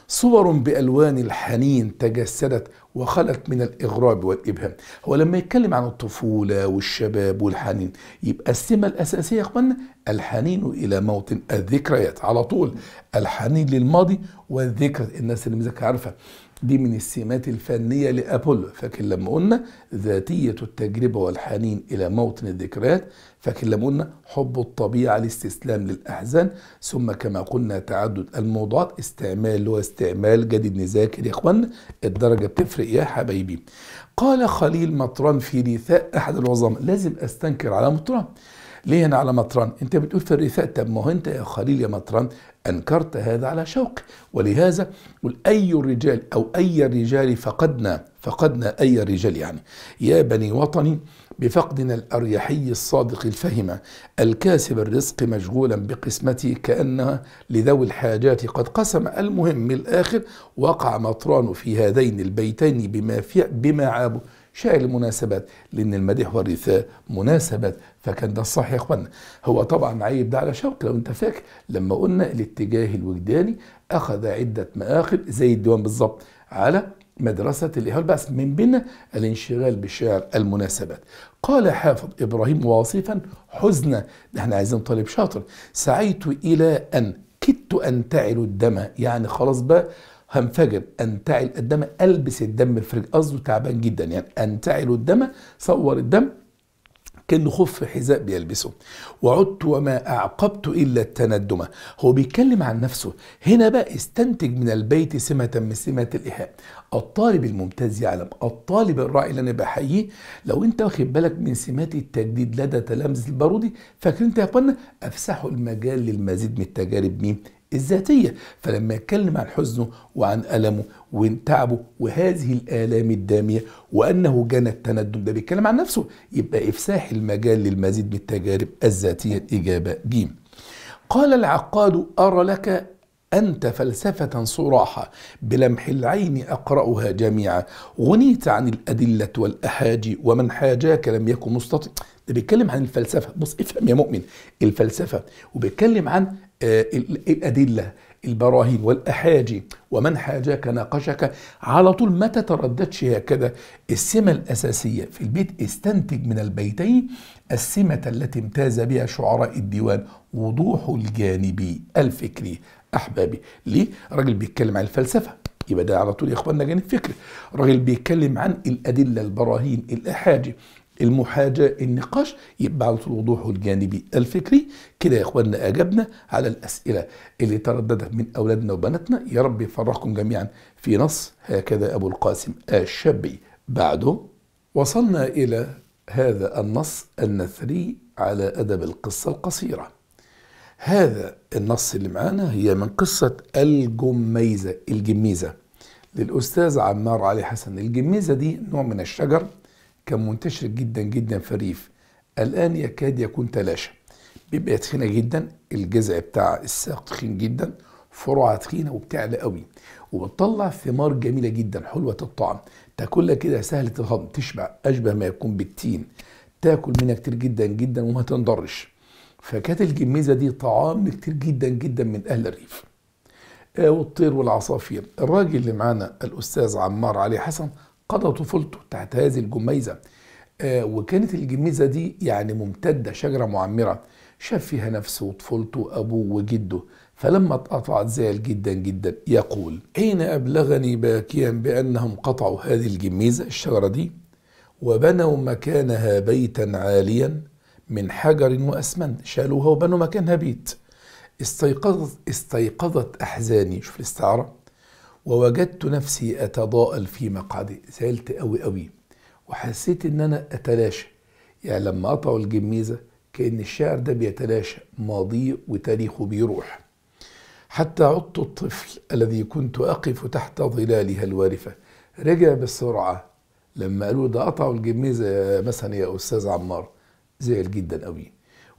صور بألوان الحنين تجسدت وخلت من الإغراب والإبهام هو لما يتكلم عن الطفولة والشباب والحنين يبقى السمة الأساسية يا أخوانا الحنين إلى موطن الذكريات على طول الحنين للماضي والذكرى الناس اللي مزك عارفة دي من السمات الفنية لأبول فاكر لما قلنا ذاتية التجربة والحنين إلى موطن الذكريات فاكر لما قلنا حب الطبيعة الاستسلام للأحزان ثم كما قلنا تعدد الموضوعات استعمال واستعمال جديد نذاكر يا إخوان الدرجة بتفرق يا حبايبي قال خليل مطران في رثاء أحد العظام لازم أستنكر على مطران ليه انا على مطران انت بتقول في الرثاء طب ما هو انت يا خليل يا مطران أنكرت هذا على شوقي ولهذا أي الرجال أو أي الرجال فقدنا فقدنا أي الرجال يعني يا بني وطني بفقدنا الأريحي الصادق الفهم الكاسب الرزق مشغولا بقسمته كأنها لذوي الحاجات قد قسم المهم الآخر وقع مطران في هذين البيتين بما, في بما عابوا شاعر المناسبات لأن المديح والرثاء مناسبات فكان ده الصح يا إخوانا هو طبعا عيب ده على شوق لو أنت فاكر لما قلنا الاتجاه الوجداني أخذ عدة مآخذ زي الديوان بالظبط على مدرسة الإيهال بس من بين الانشغال بشعر المناسبات قال حافظ إبراهيم واصفا حزنا ده احنا عايزين طالب شاطر سعيت إلى أن كدت أنتعل الدم يعني خلاص بقى هنفجر انتعل الدم البس الدم الفرج قصده تعبان جدا يعني انتعل الدم صور الدم كأنه خف حذاء بيلبسه وعدت وما أعقبت إلا التندم هو بيتكلم عن نفسه هنا بقى استنتج من البيت سمة من سمة الإيحاء الطالب الممتاز يعلم الطالب الراعي اللي أنا بحييه لو أنت واخد بالك من سمات التجديد لدى تلامذة البارودي فاكرين أنت يا إخوانا أفسحوا المجال للمزيد من التجارب مين الذاتية فلما يتكلم عن حزنه وعن ألمه وعن تعبه وهذه الآلام الدامية وأنه جنى التندم ده بيتكلم عن نفسه يبقى إفساح المجال للمزيد من التجارب الذاتية الإجابة جيم قال العقاد أرى لك أنت فلسفة صراحة بلمح العين أقرأها جميعا غنيت عن الأدلة والأحاجي ومن حاجاك لم يكن مستطيع ده بيتكلم عن الفلسفة بص افهم يا مؤمن الفلسفة وبيتكلم عن آه، الأدلة البراهين والأحاجي ومن حاجك ناقشك على طول ما تترددش هكذا السمة الأساسية في البيت استنتج من البيتين السمة التي امتاز بها شعراء الديوان وضوح الجانبي الفكري أحبابي ليه؟ راجل بيتكلم عن الفلسفة يبقى ده على طول يا إخواننا جانب فكري راجل بيتكلم عن الأدلة البراهين الأحاجي المحاجة النقاش يبقى على الوضوح والجانبي الفكري كده يا اخواننا اجبنا على الاسئلة اللي ترددت من اولادنا وبناتنا يا رب يفرحكم جميعا في نص هكذا ابو القاسم الشابي بعده وصلنا الى هذا النص النثري على ادب القصة القصيرة هذا النص اللي معانا هي من قصة الجميزة الجميزة للأستاذ عمار علي حسن الجميزة دي نوع من الشجر كان منتشر جدا جدا في الريف الآن يكاد يكون تلاشى بيبقى تخينة جدا الجذع بتاع الساق تخين جدا فروعها تخينة وبتعلى قوي وبتطلع ثمار جميلة جدا حلوة الطعم تاكلها كده سهلة الهضم تشبع أشبه ما يكون بالتين تاكل منها كتير جدا جدا وما تنضرش فكانت الجميزة دي طعام كتير جدا جدا من أهل الريف آه، والطير والعصافير الراجل اللي معانا الأستاذ عمار علي حسن قضى طفولته تحت هذه الجميزة آه، وكانت الجميزة دي يعني ممتدة شجرة معمرة شاف فيها نفسه وطفولته وأبوه وجده فلما اتقطعت زعل جدا جدا يقول حين أبلغني باكيا بأنهم قطعوا هذه الجميزة الشجرة دي وبنوا مكانها بيتا عاليا من حجر وأسمنت شالوها وبنوا مكانها بيت استيقظت استيقظت أحزاني شوف الاستعارة ووجدت نفسي أتضاءل في مقعدي زعلت قوي قوي وحسيت إن أنا أتلاشى يعني لما قطعوا الجميزة كأن الشعر ده بيتلاشى ماضيه وتاريخه بيروح حتى عدت الطفل الذي كنت أقف تحت ظلالها الوارفة رجع بسرعة لما قالوا ده قطعوا الجميزة مثلا يا أستاذ عمار زعل جدا قوي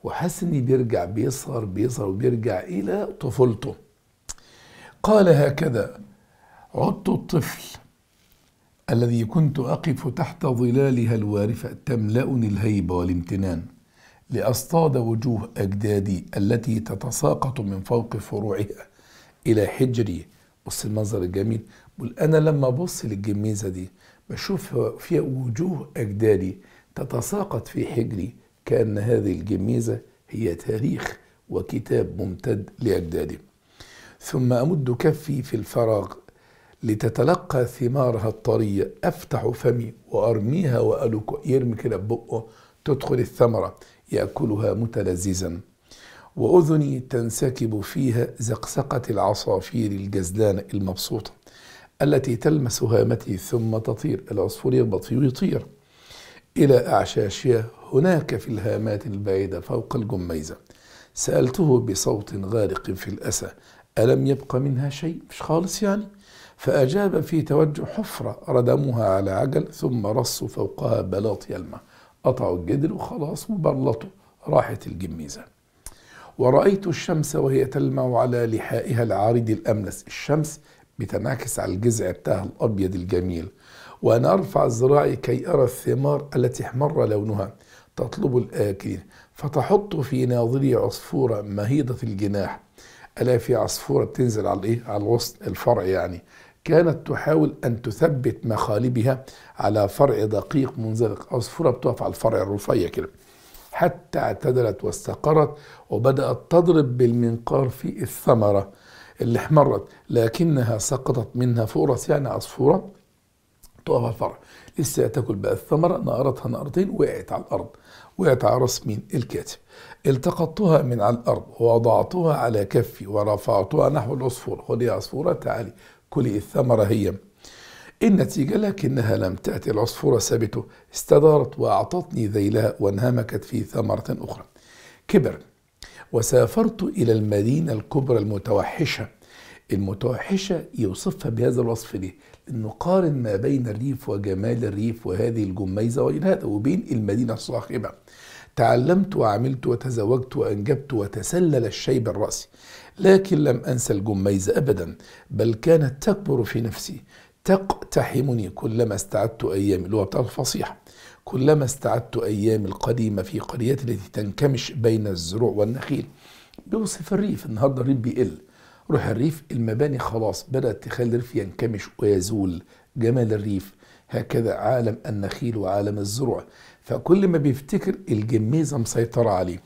وحس إني بيرجع بيصغر بيصغر وبيرجع إلى طفولته قال هكذا عدت الطفل الذي كنت أقف تحت ظلالها الوارفة تملأني الهيبة والامتنان لأصطاد وجوه أجدادي التي تتساقط من فوق فروعها إلى حجري بص المنظر الجميل بقول أنا لما أبص للجميزة دي بشوف فيها وجوه أجدادي تتساقط في حجري كأن هذه الجميزة هي تاريخ وكتاب ممتد لأجدادي ثم أمد كفي في الفراغ لتتلقى ثمارها الطرية أفتح فمي وأرميها وألك يرمي كده ببقه تدخل الثمرة يأكلها متلذذا وأذني تنسكب فيها زقزقة العصافير الجزلانة المبسوطة التي تلمس هامتي ثم تطير العصفور يخبط فيه ويطير إلى أعشاشها هناك في الهامات البعيدة فوق الجميزة سألته بصوت غارق في الأسى ألم يبق منها شيء مش خالص يعني فأجاب في توجه حفرة ردموها على عجل ثم رصوا فوقها بلاط يلمع قطعوا الجدر وخلاص وبلطوا راحت الجميزة ورأيت الشمس وهي تلمع على لحائها العريض الأملس الشمس بتنعكس على الجذع بتاعها الأبيض الجميل وأنا أرفع ذراعي كي أرى الثمار التي احمر لونها تطلب الآكلين فتحط في ناظري عصفورة مهيضة الجناح ألا في عصفورة بتنزل على الإيه؟ على الوسط الفرع يعني كانت تحاول أن تثبت مخالبها على فرع دقيق منزلق عصفورة بتقف على الفرع الرفيع كده حتى اعتدلت واستقرت وبدأت تضرب بالمنقار في الثمرة اللي احمرت لكنها سقطت منها فرص يعني عصفورة تقف على الفرع لسه تاكل بقى الثمرة نقرتها نقرتين وقعت على الأرض وقعت على راس مين الكاتب التقطتها من على الأرض ووضعتها على كفي ورفعتها نحو العصفور خد يا عصفورة تعالي كلي الثمرة هي النتيجة لكنها لم تأتي العصفورة ثابتة استدارت وأعطتني ذيلها وانهمكت في ثمرة أخرى كبر وسافرت إلى المدينة الكبرى المتوحشة المتوحشة يوصفها بهذا الوصف ليه؟ لأنه قارن ما بين الريف وجمال الريف وهذه الجميزة وبين هذا وبين المدينة الصاخبة تعلمت وعملت وتزوجت وأنجبت وتسلل الشيب الرأسي لكن لم أنسى الجميز أبدا بل كانت تكبر في نفسي تقتحمني كلما استعدت أيام اللي هو بتاع الفصيح كلما استعدت أيام القديمة في قريتي التي تنكمش بين الزروع والنخيل بوصف الريف النهاردة الريف بيقل روح الريف المباني خلاص بدأت تخلي الريف ينكمش ويزول جمال الريف هكذا عالم النخيل وعالم الزروع فكل ما بيفتكر الجميزة مسيطرة عليه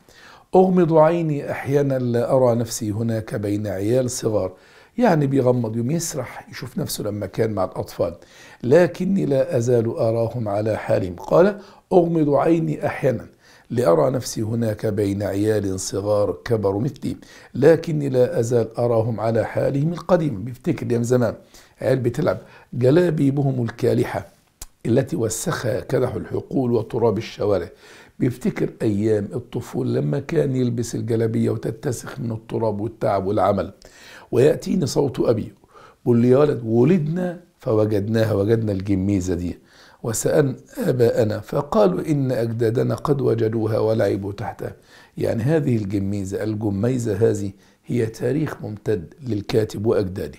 أغمض عيني أحيانا أرى نفسي هناك بين عيال صغار يعني بيغمض يوم يسرح يشوف نفسه لما كان مع الأطفال لكني لا أزال أراهم على حالهم قال أغمض عيني أحيانا لأرى نفسي هناك بين عيال صغار كبروا مثلي لكني لا أزال أراهم على حالهم القديم بيفتكر أيام زمان عيال بتلعب جلابيبهم الكالحة التي وسخها كدح الحقول وتراب الشوارع بيفتكر أيام الطفولة لما كان يلبس الجلابية وتتسخ من التراب والتعب والعمل ويأتيني صوت أبي بيقول لي يا ولد ولدنا فوجدناها وجدنا الجميزة دي وسأل آباءنا فقالوا إن أجدادنا قد وجدوها ولعبوا تحتها يعني هذه الجميزة الجميزة هذه هي تاريخ ممتد للكاتب وأجداده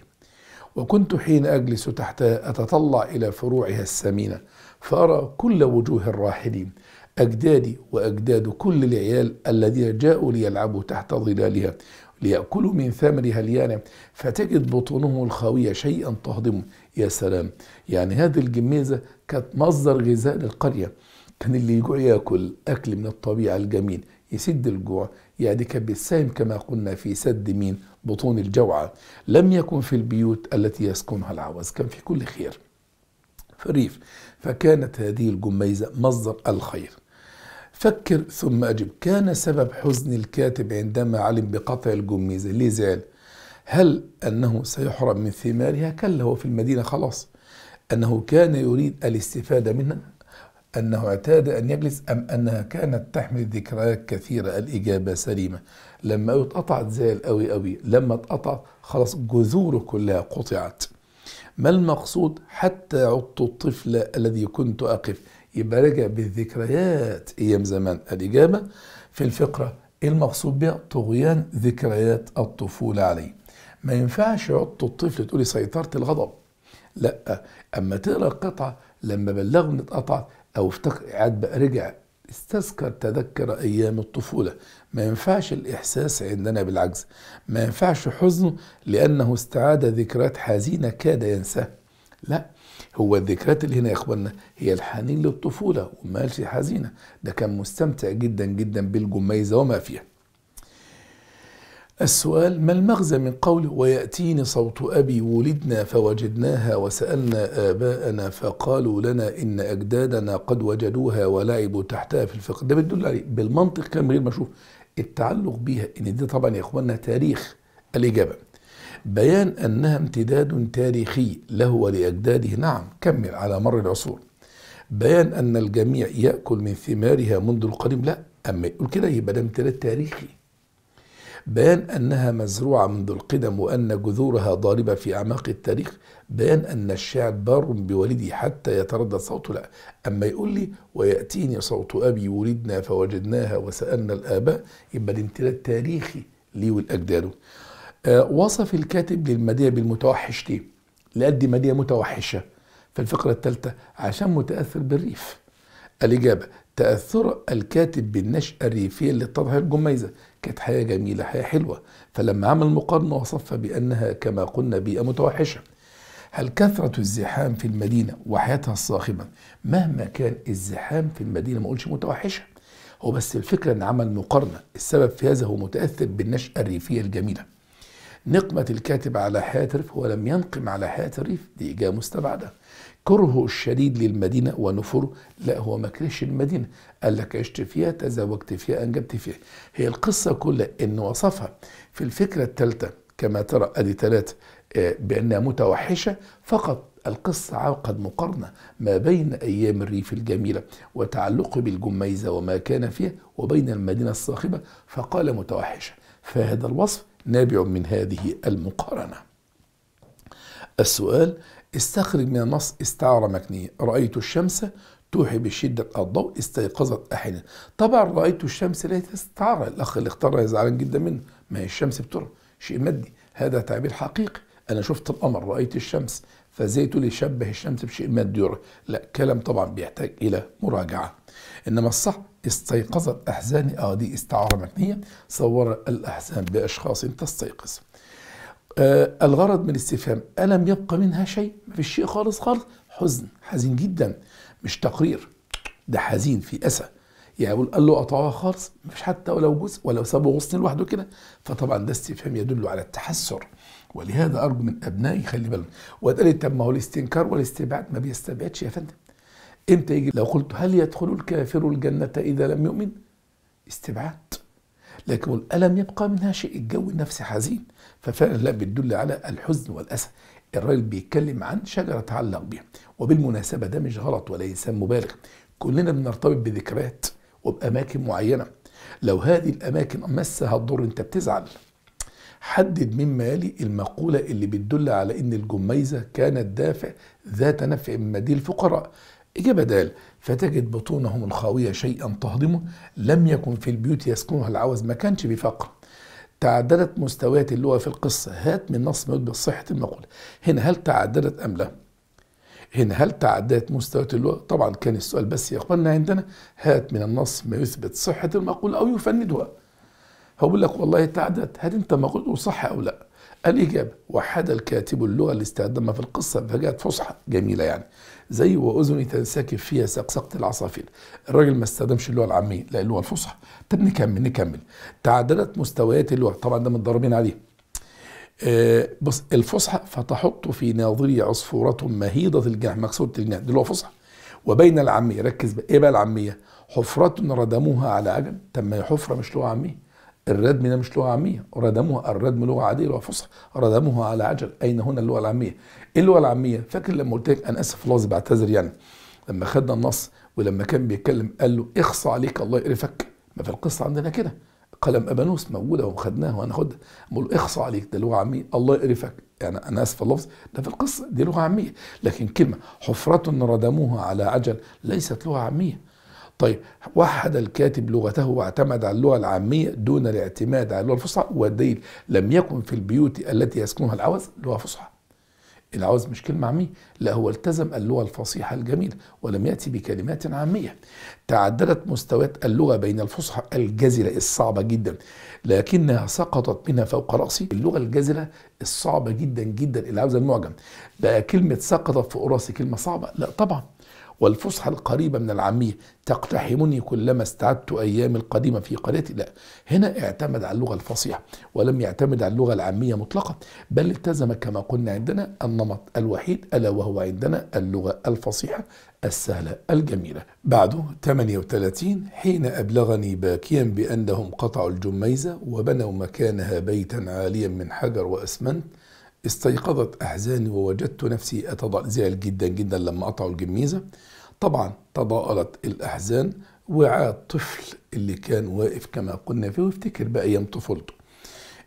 وكنت حين أجلس تحتها أتطلع إلى فروعها السمينة فأرى كل وجوه الراحلين أجدادي وأجداد كل العيال الذين جاءوا ليلعبوا تحت ظلالها ليأكلوا من ثمرها اليانع فتجد بطونهم الخاوية شيئا تهضمه يا سلام يعني هذه الجميزة كانت مصدر غذاء للقرية كان اللي يجوع ياكل أكل من الطبيعة الجميل يسد الجوع يعني كان بيساهم كما قلنا في سد مين بطون الجوعة لم يكن في البيوت التي يسكنها العوز كان في كل خير في الريف فكانت هذه الجميزة مصدر الخير فكر ثم أجب كان سبب حزن الكاتب عندما علم بقطع الجميزة ليه زعل هل أنه سيحرم من ثمارها كلا هو في المدينة خلاص أنه كان يريد الاستفادة منها أنه اعتاد أن يجلس أم أنها كانت تحمل ذكريات كثيرة الإجابة سليمة لما اتقطعت زعل أوي أوي لما اتقطع خلاص جذوره كلها قطعت ما المقصود حتى عدت الطفل الذي كنت أقف يبقى رجع بالذكريات ايام زمان الاجابه في الفقره المقصود بها طغيان ذكريات الطفوله عليه ما ينفعش يحط الطفل تقولي سيطره الغضب لا اما تقرا القطعه لما بلغه ان اتقطع او افتكر عاد بقى رجع استذكر تذكر ايام الطفوله ما ينفعش الاحساس عندنا بالعجز ما ينفعش حزنه لانه استعاد ذكريات حزينه كاد ينساها لا هو الذكريات اللي هنا يا اخواننا هي الحنين للطفوله ومالش حزينه ده كان مستمتع جدا جدا بالجميزه وما فيها السؤال ما المغزى من قوله ويأتيني صوت أبي ولدنا فوجدناها وسألنا آباءنا فقالوا لنا إن أجدادنا قد وجدوها ولعبوا تحتها في الفقه ده بتدل عليه بالمنطق كان غير ما اشوف التعلق بيها إن دي طبعا يا إخواننا تاريخ الإجابة بيان أنها امتداد تاريخي له ولأجداده نعم كمل على مر العصور بيان أن الجميع يأكل من ثمارها منذ القديم لا أما يقول كده يبقى ده امتداد تاريخي بيان أنها مزروعة منذ القدم وأن جذورها ضاربة في أعماق التاريخ بيان أن الشعر بار بوالده حتى يتردد صوته لا أما يقول لي ويأتيني صوت أبي ولدنا فوجدناها وسألنا الآباء يبقى الامتداد تاريخي لي ولأجداده آه، وصف الكاتب للمدية بالمتوحش ليه؟ لأدي مادية متوحشة في الفقرة الثالثة عشان متأثر بالريف الإجابة تأثر الكاتب بالنشأة الريفية اللي اتضحها جميزة كانت حياة جميلة حياة حلوة فلما عمل مقارنة وصفها بأنها كما قلنا بيئة متوحشة هل كثرة الزحام في المدينة وحياتها الصاخبة مهما كان الزحام في المدينة ما أقولش متوحشة هو بس الفكرة أن عمل مقارنة السبب في هذا هو متأثر بالنشأة الريفية الجميلة نقمة الكاتب على حاترف ولم ينقم على حاترف دي إجابة مستبعدة كرهه الشديد للمدينة ونفوره لا هو ما كرهش المدينة قال لك عشت فيها تزوجت فيها أنجبت فيها هي القصة كلها إن وصفها في الفكرة الثالثة كما ترى أدي ثلاثة آه، بأنها متوحشة فقط القصة عقد مقارنة ما بين أيام الريف الجميلة وتعلقه بالجميزة وما كان فيها وبين المدينة الصاخبة فقال متوحشة فهذا الوصف نابع من هذه المقارنة السؤال استخرج من النص استعارة مكنية رأيت الشمس توحي بشدة الضوء استيقظت أحيانا طبعا رأيت الشمس ليست استعارة الأخ اللي اختارها زعلان جدا منه ما هي الشمس بترى شيء مادي هذا تعبير حقيقي أنا شفت القمر رأيت الشمس فزيت شبه الشمس بشيء مادي لا كلام طبعا بيحتاج إلى مراجعة إنما الصح استيقظت أحزاني آه دي استعارة مكنية صور الأحزان بأشخاص تستيقظ آه الغرض من الاستفهام ألم يبقى منها شيء ما فيش شيء خالص خالص حزن حزين جدا مش تقرير ده حزين في أسى يعني قال له قطعوها خالص فيش حتى ولو جزء ولو سابوا غصن لوحده كده فطبعا ده استفهام يدل على التحسر ولهذا ارجو من ابنائي خلي بالهم لي طب ما هو الاستنكار والاستبعاد ما بيستبعدش يا فندم امتى يجي لو قلت هل يدخل الكافر الجنة إذا لم يؤمن استبعاد لكن الألم يبقى منها شيء الجو النفسي حزين ففعلا لا بتدل على الحزن والأسى الراجل بيتكلم عن شجرة تعلق بها وبالمناسبة ده مش غلط ولا إنسان مبالغ كلنا بنرتبط بذكريات وبأماكن معينة لو هذه الأماكن مسها الضر أنت بتزعل حدد مما يلي المقولة اللي بتدل على أن الجميزة كانت دافع ذات نفع من مدي الفقراء إجابة دال فتجد بطونهم الخاوية شيئا تهضمه لم يكن في البيوت يسكنها العوز ما كانش بفقر تعددت مستويات اللغة في القصة هات من نص ما يثبت صحة المقولة هنا هل تعددت أم لا هنا هل تعدلت مستويات اللغة طبعا كان السؤال بس يقبلنا عندنا هات من النص ما يثبت صحة المقولة أو يفندها هو لك والله تعددت هل أنت مقولته صح أو لا الإجابة وحد الكاتب اللغة اللي استخدمها في القصة فجاءت فصحى جميلة يعني زي واذني تنسكب فيها سقسقه العصافير الراجل ما استخدمش اللغه العاميه لا اللغه الفصحى طب نكمل نكمل تعديلات مستويات اللغه طبعا ده متضاربين عليه آه، بص الفصحى فتحط في ناظري عصفورة مهيضة الجناح مكسورة الجناح دي لغة فصحى وبين العامية ركز بقى ايه بقى العامية حفرة ردموها على عجل طب ما هي حفرة مش لغة عامية الردم ده مش لغه عاميه ردموها الردم لغه عاديه لغه فصحى ردمها على عجل اين هنا اللغه العاميه ايه اللغه العاميه فاكر لما قلت لك انا اسف لفظ بعتذر يعني لما خدنا النص ولما كان بيتكلم قال له اخصى عليك الله يقرفك ما في القصه عندنا كده قلم ابانوس موجوده وخدناها وهناخدها بقول له اخصى عليك ده لغه عاميه الله يقرفك يعني انا اسف اللفظ ده في القصه دي لغه عاميه لكن كلمه حفره ردموها على عجل ليست لغه عاميه طيب وحد الكاتب لغته واعتمد على اللغه العاميه دون الاعتماد على اللغه الفصحى والدليل لم يكن في البيوت التي يسكنها العوز لغه فصحى العوز مش كلمة عامية لا هو التزم اللغة الفصيحة الجميلة ولم يأتي بكلمات عامية تعدلت مستويات اللغة بين الفصحى الجزلة الصعبة جدا لكنها سقطت منها فوق رأسي اللغة الجزلة الصعبة جدا جدا العوز المعجم بقى كلمة سقطت فوق رأسي كلمة صعبة لا طبعا والفصحى القريبة من العامية تقتحمني كلما استعدت أيام القديمة في قريتي لا هنا اعتمد على اللغة الفصيحة ولم يعتمد على اللغة العامية مطلقا بل التزم كما قلنا عندنا النمط الوحيد ألا وهو عندنا اللغة الفصيحة السهلة الجميلة بعده 38 حين أبلغني باكيا بأنهم قطعوا الجميزة وبنوا مكانها بيتا عاليا من حجر وأسمنت استيقظت أحزاني ووجدت نفسي أتضاءل زعل جدا جدا لما قطعوا الجميزة طبعا تضاءلت الأحزان وعاء الطفل اللي كان واقف كما قلنا فيه وافتكر أيام طفولته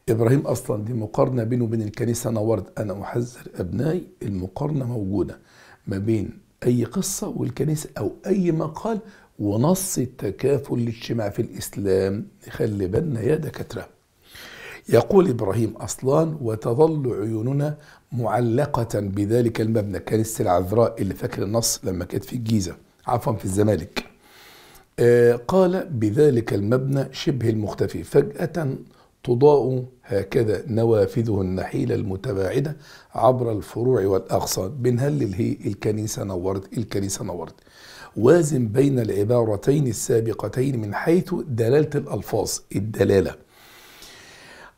إبراهيم أصلا دي مقارنة بينه وبين الكنيسة نورت أنا أحذر أبنائي المقارنة موجودة ما بين أي قصة والكنيسة أو أي مقال ونص التكافل الاجتماعي في الإسلام خلي بالنا يا دكاتره يقول إبراهيم أصلان وتظل عيوننا معلقة بذلك المبنى كان السلع الذراء اللي فاكر النص لما كانت في الجيزة عفوا في الزمالك آه قال بذلك المبنى شبه المختفي فجأة تضاء هكذا نوافذه النحيلة المتباعدة عبر الفروع والأغصان بنهلل هي الكنيسة نورت الكنيسة نورت وازن بين العبارتين السابقتين من حيث دلالة الألفاظ الدلالة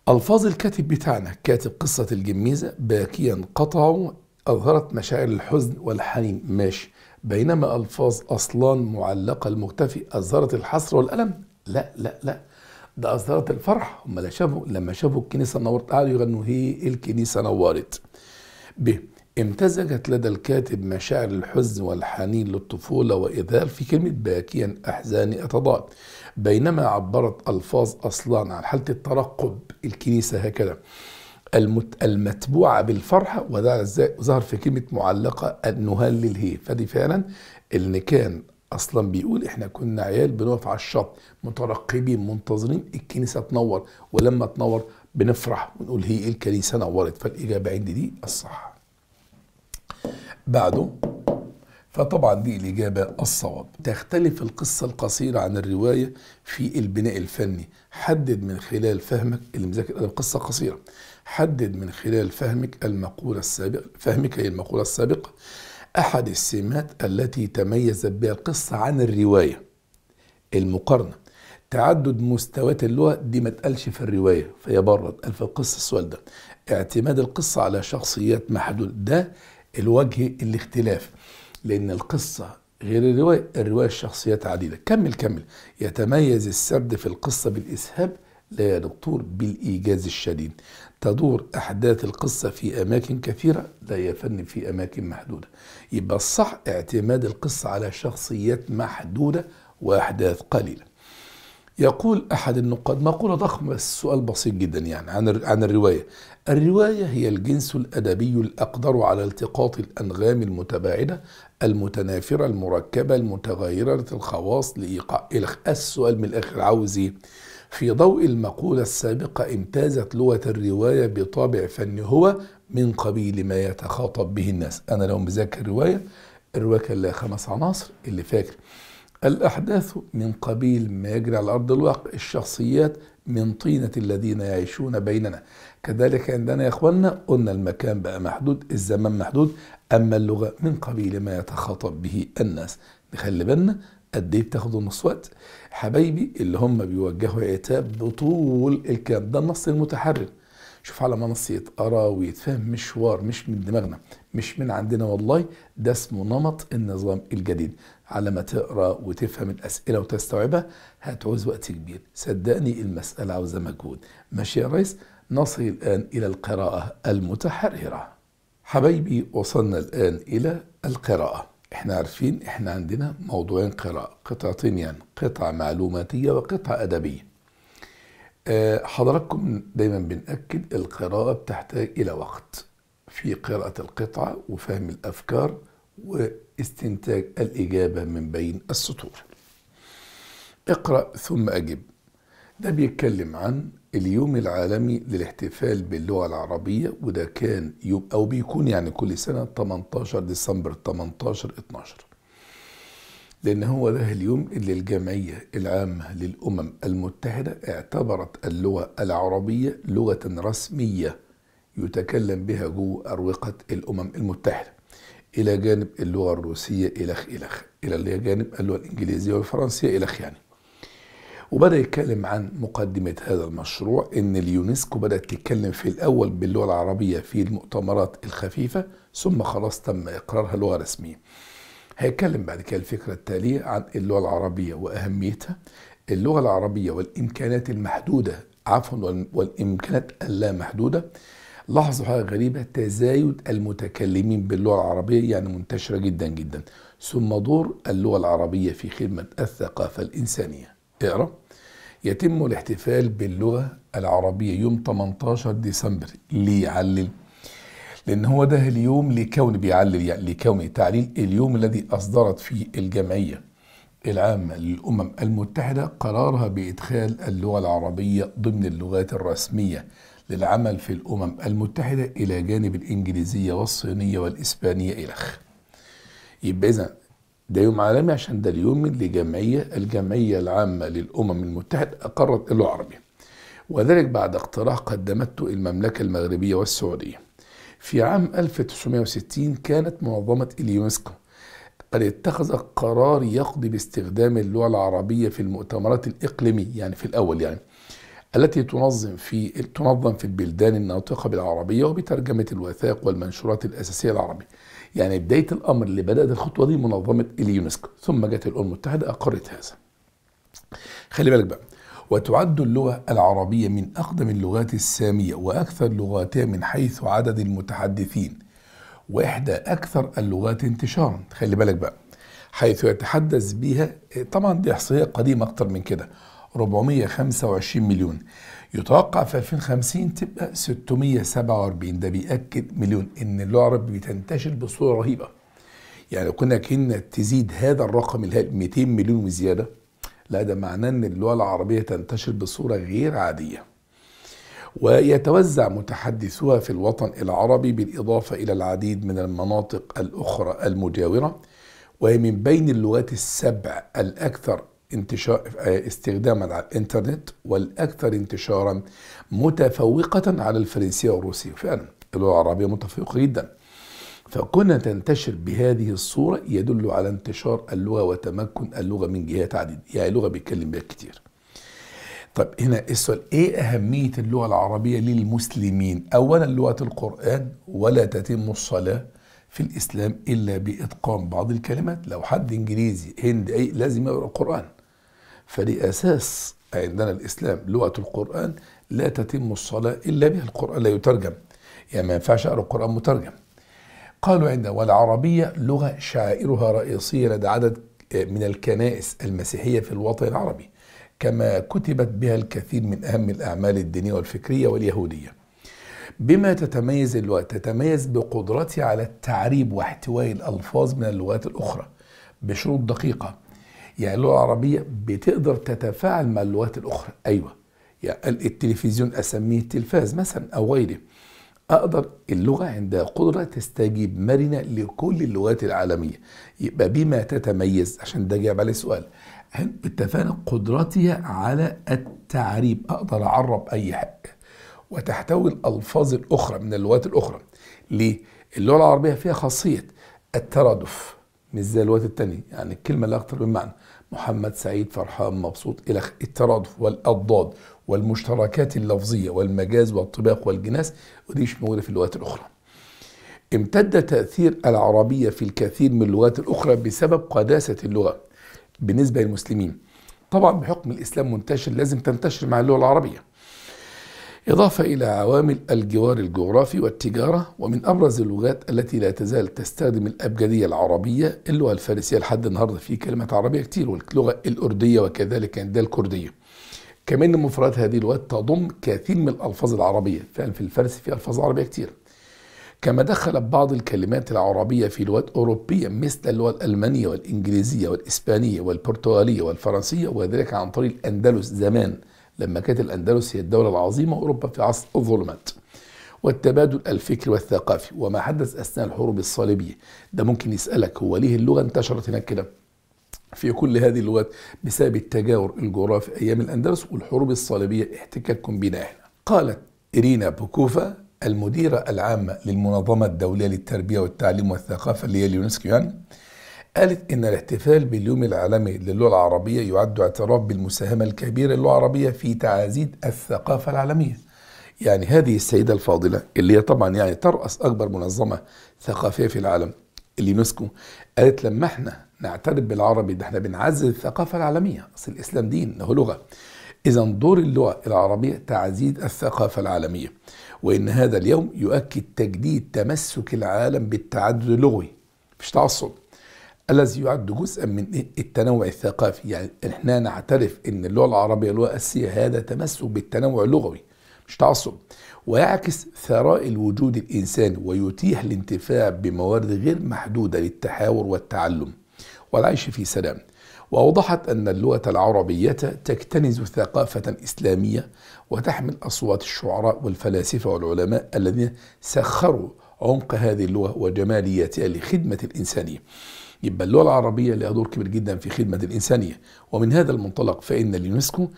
ألفاظ الكاتب بتاعنا كاتب قصة الجميزة باكيا قطعوا أظهرت مشاعر الحزن والحنين ماشي بينما ألفاظ أصلان معلقة المختفي أظهرت الحسرة والألم لا لا لا ده أظهرت الفرح هم شافوا لما شافوا الكنيسة نورت قعدوا يغنوا هي الكنيسة نورت ب امتزجت لدى الكاتب مشاعر الحزن والحنين للطفولة وإذهال في كلمة باكيا أحزاني أتضاد بينما عبرت ألفاظ أصلا عن حالة الترقب الكنيسة هكذا المت... المتبوعة بالفرحة وده ظهر في كلمة معلقة نهلل هي فدي فعلا اللي كان اصلا بيقول احنا كنا عيال بنقف على الشط مترقبين منتظرين الكنيسه تنور ولما تنور بنفرح ونقول هي إيه الكنيسه نورت فالاجابه عندي دي الصح بعده فطبعا دي الإجابة الصواب تختلف القصة القصيرة عن الرواية في البناء الفني حدد من خلال فهمك اللي مذاكر قصة قصيرة حدد من خلال فهمك المقولة السابقة فهمك هي المقولة السابقة أحد السمات التي تميزت بها القصة عن الرواية المقارنة تعدد مستويات اللغة دي ما اتقالش في الرواية فهي بره اتقال في القصة السؤال ده اعتماد القصة على شخصيات محدودة ده الوجه الاختلاف لأن القصة غير الرواية الرواية الشخصيات عديدة كمل كمل يتميز السرد في القصة بالإسهاب لا يا دكتور بالإيجاز الشديد تدور أحداث القصة في أماكن كثيرة لا يا فن في أماكن محدودة يبقى الصح اعتماد القصة على شخصيات محدودة وأحداث قليلة يقول أحد النقاد مقولة ضخمة السؤال بسيط جدا يعني عن عن الرواية الرواية هي الجنس الأدبي الأقدر على التقاط الأنغام المتباعدة المتنافرة المركبة المتغيرة الخواص لإيقاع السؤال من الآخر عاوز إيه؟ في ضوء المقولة السابقة امتازت لغة الرواية بطابع فني هو من قبيل ما يتخاطب به الناس أنا لو مذاكر رواية الرواية كان لها خمس عناصر اللي فاكر الأحداث من قبيل ما يجري على أرض الواقع الشخصيات من طينة الذين يعيشون بيننا كذلك عندنا يا اخواننا قلنا المكان بقى محدود الزمان محدود اما اللغه من قبيل ما يتخاطب به الناس نخلي بالنا قد ايه بتاخد نص وقت حبايبي اللي هم بيوجهوا عتاب بطول الكلام ده النص المتحرر شوف على ما نص يتقرا ويتفهم مشوار مش من دماغنا مش من عندنا والله ده اسمه نمط النظام الجديد على ما تقرا وتفهم الاسئله وتستوعبها هتعوز وقت كبير صدقني المساله عاوزه مجهود ماشي يا ريس نصل الآن إلى القراءة المتحررة حبايبي وصلنا الآن إلى القراءة احنا عارفين احنا عندنا موضوعين قراءة قطعتين يعني قطعة معلوماتية وقطعة أدبية أه حضراتكم دايما بنأكد القراءة بتحتاج إلى وقت في قراءة القطعة وفهم الأفكار واستنتاج الإجابة من بين السطور اقرأ ثم أجب ده بيتكلم عن اليوم العالمي للاحتفال باللغة العربية وده كان يوم أو بيكون يعني كل سنة 18 ديسمبر 18 12 لأن هو ده اليوم اللي الجمعية العامة للأمم المتحدة اعتبرت اللغة العربية لغة رسمية يتكلم بها جوه أروقة الأمم المتحدة إلى جانب اللغة الروسية إلخ إلخ إلى جانب اللغة الإنجليزية والفرنسية إلخ يعني وبدا يتكلم عن مقدمه هذا المشروع ان اليونسكو بدات تتكلم في الاول باللغه العربيه في المؤتمرات الخفيفه ثم خلاص تم اقرارها لغه رسميه هيتكلم بعد كده الفكره التاليه عن اللغه العربيه واهميتها اللغه العربيه والامكانات المحدوده عفوا والامكانات اللامحدوده لاحظوا حاجه غريبه تزايد المتكلمين باللغه العربيه يعني منتشره جدا جدا ثم دور اللغه العربيه في خدمه الثقافه الانسانيه اقرا يتم الاحتفال باللغة العربية يوم 18 ديسمبر ليه علل لأن هو ده اليوم لكون بيعلل يعني لكون تعليل اليوم الذي أصدرت فيه الجمعية العامة للأمم المتحدة قرارها بإدخال اللغة العربية ضمن اللغات الرسمية للعمل في الأمم المتحدة إلى جانب الإنجليزية والصينية والإسبانية إلخ يبقى إذا ده يوم عالمي عشان ده اليوم اللي جمعية الجمعية العامة للأمم المتحدة أقرت له عربي وذلك بعد اقتراح قدمته المملكة المغربية والسعودية في عام 1960 كانت منظمة اليونسكو قد اتخذ قرار يقضي باستخدام اللغة العربية في المؤتمرات الإقليمية يعني في الأول يعني التي تنظم في تنظم في البلدان الناطقة بالعربية وبترجمة الوثائق والمنشورات الأساسية العربية يعني بداية الأمر اللي بدأت الخطوة دي منظمة اليونسكو ثم جت الأمم المتحدة أقرت هذا خلي بالك بقى وتعد اللغة العربية من أقدم اللغات السامية وأكثر لغاتها من حيث عدد المتحدثين وإحدى أكثر اللغات انتشارا خلي بالك بقى حيث يتحدث بها طبعا دي إحصائية قديمة أكتر من كده 425 مليون يتوقع في 2050 تبقى 647 ده بيأكد مليون ان العرب بتنتشر بصورة رهيبة يعني لو كنا كنا تزيد هذا الرقم هي 200 مليون وزيادة لا ده معناه ان اللغة العربية تنتشر بصورة غير عادية ويتوزع متحدثوها في الوطن العربي بالإضافة إلى العديد من المناطق الأخرى المجاورة وهي من بين اللغات السبع الأكثر انتشار آه، استخداما على الانترنت والاكثر انتشارا متفوقه على الفرنسيه والروسيه فعلا اللغه العربيه متفوقه جدا فكنا تنتشر بهذه الصوره يدل على انتشار اللغه وتمكن اللغه من جهات عديده يعني لغه بيتكلم بها كتير طب هنا السؤال ايه اهميه اللغه العربيه للمسلمين اولا لغه القران ولا تتم الصلاه في الاسلام الا باتقان بعض الكلمات لو حد انجليزي هند اي لازم يقرا القران فلأساس عندنا الإسلام لغة القرآن لا تتم الصلاة إلا بها القرآن لا يترجم يعني ما ينفعش أقرأ القرآن مترجم قالوا عندنا والعربية لغة شعائرها رئيسية لدى عدد آه، من الكنائس المسيحية في الوطن العربي كما كتبت بها الكثير من أهم الأعمال الدينية والفكرية واليهودية بما تتميز اللغة تتميز بقدرتها على التعريب واحتواء الألفاظ من اللغات الأخرى بشروط دقيقة يعني اللغه العربيه بتقدر تتفاعل مع اللغات الاخرى ايوه يعني التلفزيون اسميه تلفاز مثلا او غيره اقدر اللغه عندها قدره تستجيب مرنه لكل اللغات العالميه يبقى بما تتميز عشان ده جاب عليه سؤال اتفقنا قدرتها على التعريب اقدر اعرب اي حاجه وتحتوي الالفاظ الاخرى من اللغات الاخرى ليه اللغه العربيه فيها خاصيه الترادف مش زي اللغات التانية يعني الكلمة لا أكثر من معنى محمد سعيد فرحان مبسوط إلى الترادف والأضداد والمشتركات اللفظية والمجاز والطباق والجناس ودي مش موجودة في اللغات الأخرى امتد تأثير العربية في الكثير من اللغات الأخرى بسبب قداسة اللغة بالنسبة للمسلمين طبعا بحكم الإسلام منتشر لازم تنتشر مع اللغة العربية إضافة إلى عوامل الجوار الجغرافي والتجارة ومن أبرز اللغات التي لا تزال تستخدم الأبجدية العربية اللغة الفارسية لحد النهاردة في كلمات عربية كتير واللغة الأردية وكذلك عندها الكردية كمان مفردات هذه اللغات تضم كثير من الألفاظ العربية فعلا في الفارسي في ألفاظ عربية كتير كما دخل بعض الكلمات العربية في لغات أوروبية مثل اللغة الألمانية والإنجليزية والإسبانية والبرتغالية والفرنسية وذلك عن طريق الأندلس زمان لما كانت الأندلس هي الدولة العظيمة أوروبا في عصر الظلمات والتبادل الفكري والثقافي وما حدث أثناء الحروب الصليبية ده ممكن يسألك هو ليه اللغة انتشرت هناك كده في كل هذه اللغات بسبب التجاور الجغرافي أيام الأندلس والحروب الصليبية احتكاككم بنا احنا قالت إيرينا بوكوفا المديرة العامة للمنظمة الدولية للتربية والتعليم والثقافة اللي هي اليونسكو يعني قالت إن الاحتفال باليوم العالمي للغة العربية يعد اعتراف بالمساهمة الكبيرة للغة العربية في تعزيز الثقافة العالمية يعني هذه السيدة الفاضلة اللي هي طبعا يعني ترأس أكبر منظمة ثقافية في العالم اليونسكو قالت لما احنا نعترف بالعربي ده احنا بنعزز الثقافة العالمية أصل الإسلام دين له لغة إذا دور اللغة العربية تعزيز الثقافة العالمية وإن هذا اليوم يؤكد تجديد تمسك العالم بالتعدد اللغوي مش تعصب الذي يعد جزءا من التنوع الثقافي يعني احنا نعترف ان اللغه العربيه لغه الاساسيه هذا تمسك بالتنوع اللغوي مش تعصب ويعكس ثراء الوجود الانساني ويتيح الانتفاع بموارد غير محدوده للتحاور والتعلم والعيش في سلام وأوضحت أن اللغة العربية تكتنز ثقافة إسلامية وتحمل أصوات الشعراء والفلاسفة والعلماء الذين سخروا عمق هذه اللغة وجماليتها لخدمة الإنسانية يبقى اللغه العربيه لها دور كبير جدا في خدمه الانسانيه ومن هذا المنطلق فان اليونسكو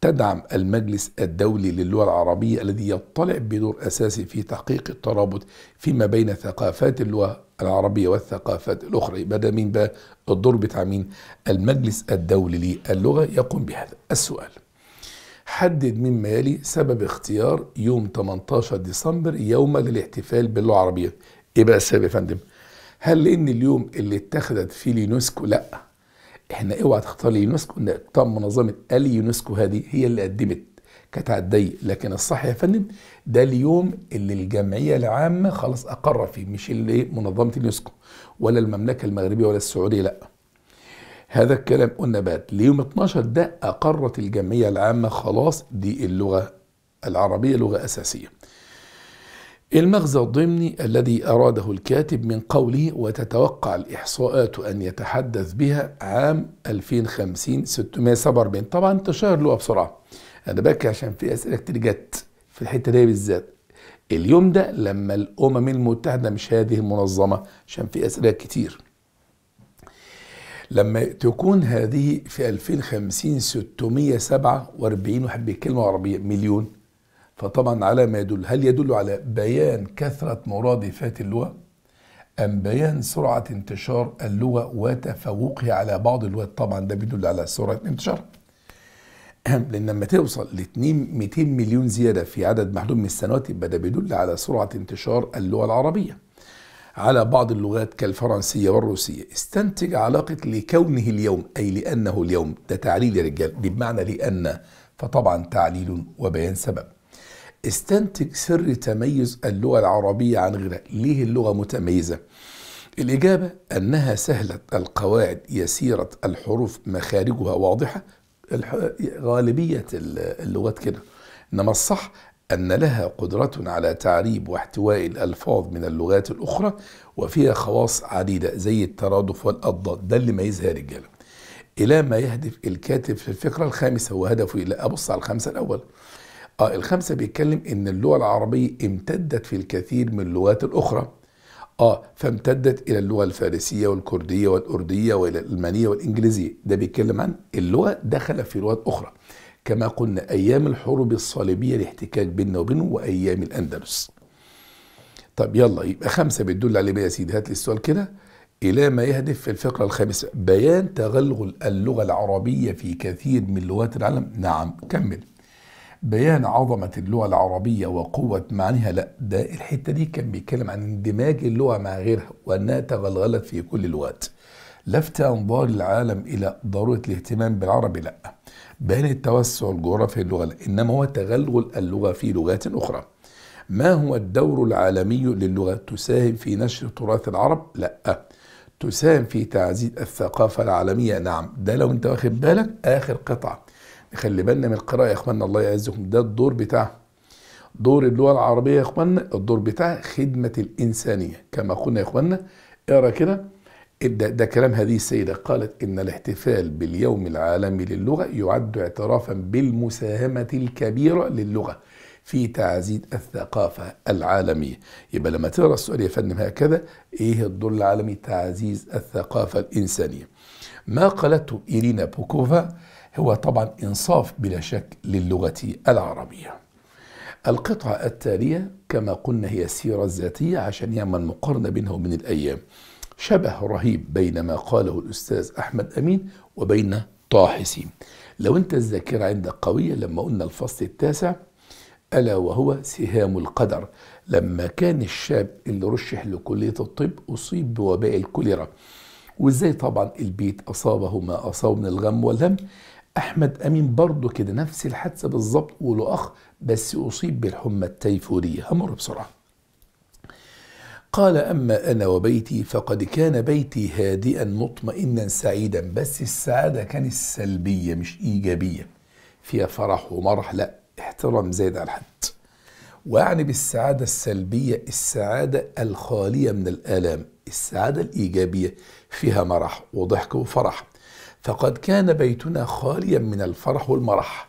تدعم المجلس الدولي للغه العربيه الذي يطلع بدور اساسي في تحقيق الترابط فيما بين ثقافات اللغه العربيه والثقافات الاخرى يبقى ده مين بقى الدور بتاع مين المجلس الدولي للغه يقوم بهذا السؤال حدد مما يلي سبب اختيار يوم 18 ديسمبر يوما للاحتفال باللغه العربيه ايه بقى السبب يا فندم هل لان اليوم اللي اتخذت فيه اليونسكو لا احنا اوعى تختار اليونسكو ان طب منظمه اليونسكو هذه هي اللي قدمت كانت هتضيق لكن الصح يا فندم ده اليوم اللي الجمعيه العامه خلاص اقر فيه مش اللي منظمه اليونسكو ولا المملكه المغربيه ولا السعوديه لا هذا الكلام قلنا بات ليوم 12 ده اقرت الجمعيه العامه خلاص دي اللغه العربيه لغه اساسيه المغزى الضمني الذي أراده الكاتب من قوله وتتوقع الإحصاءات أن يتحدث بها عام 2050 647 طبعا تشار له بسرعة أنا بك عشان في أسئلة كتير جت في الحتة دي بالذات اليوم ده لما الأمم المتحدة مش هذه المنظمة عشان في أسئلة كتير لما تكون هذه في 2050 647 واحد كلمة عربية مليون فطبعا على ما يدل هل يدل على بيان كثرة مرادفات اللغة أم بيان سرعة انتشار اللغة وتفوقها على بعض اللغات طبعا ده بيدل على سرعة انتشار لأن لما توصل ل 200 مليون زيادة في عدد محدود من السنوات يبقى ده بيدل على سرعة انتشار اللغة العربية على بعض اللغات كالفرنسية والروسية استنتج علاقة لكونه اليوم أي لأنه اليوم ده تعليل يا رجال بمعنى لأن فطبعا تعليل وبيان سبب استنتج سر تميز اللغة العربية عن غيرها ليه اللغة متميزة الإجابة أنها سهلة القواعد يسيرة الحروف مخارجها واضحة غالبية اللغات كده إنما الصح أن لها قدرة على تعريب واحتواء الألفاظ من اللغات الأخرى وفيها خواص عديدة زي الترادف والأضداد ده اللي ميزها رجالة إلى ما يهدف الكاتب في الفقرة الخامسة وهدفه إلى أبص على الخمسة الأول اه الخمسه بيتكلم ان اللغه العربيه امتدت في الكثير من اللغات الاخرى اه فامتدت الى اللغه الفارسيه والكرديه والارديه والى الالمانيه والانجليزيه ده بيتكلم عن اللغه دخل في لغات اخرى كما قلنا ايام الحروب الصليبيه الاحتكاك بيننا وبينه وايام الاندلس طب يلا يبقى خمسه بتدل عليه إيه يا سيدي هات لي السؤال كده الى ما يهدف في الفقره الخامسه بيان تغلغل اللغه العربيه في كثير من لغات العالم نعم كمل بيان عظمة اللغة العربية وقوة معانيها لا ده الحتة دي كان بيتكلم عن اندماج اللغة مع غيرها وأنها تغلغلت في كل الوقت لفت أنظار العالم إلى ضرورة الاهتمام بالعربي لا بيان التوسع الجغرافي اللغة لا إنما هو تغلغل اللغة في لغات أخرى ما هو الدور العالمي للغة تساهم في نشر تراث العرب لا تساهم في تعزيز الثقافة العالمية نعم ده لو انت واخد بالك آخر قطعة نخلي بالنا من القراءة يا اخواننا الله يعزكم ده الدور بتاعها دور اللغة العربية يا اخواننا الدور بتاع خدمة الإنسانية كما قلنا يا اخواننا اقرا كده ده, ده كلام هذه السيدة قالت إن الاحتفال باليوم العالمي للغة يعد اعترافا بالمساهمة الكبيرة للغة في تعزيز الثقافة العالمية يبقى لما تقرأ السؤال يا فندم هكذا إيه الدور العالمي تعزيز الثقافة الإنسانية ما قالته إيرينا بوكوفا هو طبعا إنصاف بلا شك للغة العربية القطعة التالية كما قلنا هي السيرة الذاتية عشان يعمل مقارنة بينها وبين الأيام شبه رهيب بين ما قاله الأستاذ أحمد أمين وبين طاحسين لو أنت الذاكرة عندك قوية لما قلنا الفصل التاسع ألا وهو سهام القدر لما كان الشاب اللي رشح لكلية الطب أصيب بوباء الكوليرا وإزاي طبعا البيت أصابه ما أصاب من الغم والهم احمد امين برضه كده نفس الحادثه بالظبط وله اخ بس اصيب بالحمى التيفوريه همر بسرعه قال اما انا وبيتي فقد كان بيتي هادئا مطمئنا سعيدا بس السعاده كانت سلبيه مش ايجابيه فيها فرح ومرح لا احترام زايد على الحد واعني بالسعاده السلبيه السعاده الخاليه من الالام السعاده الايجابيه فيها مرح وضحك وفرح فقد كان بيتنا خاليا من الفرح والمرح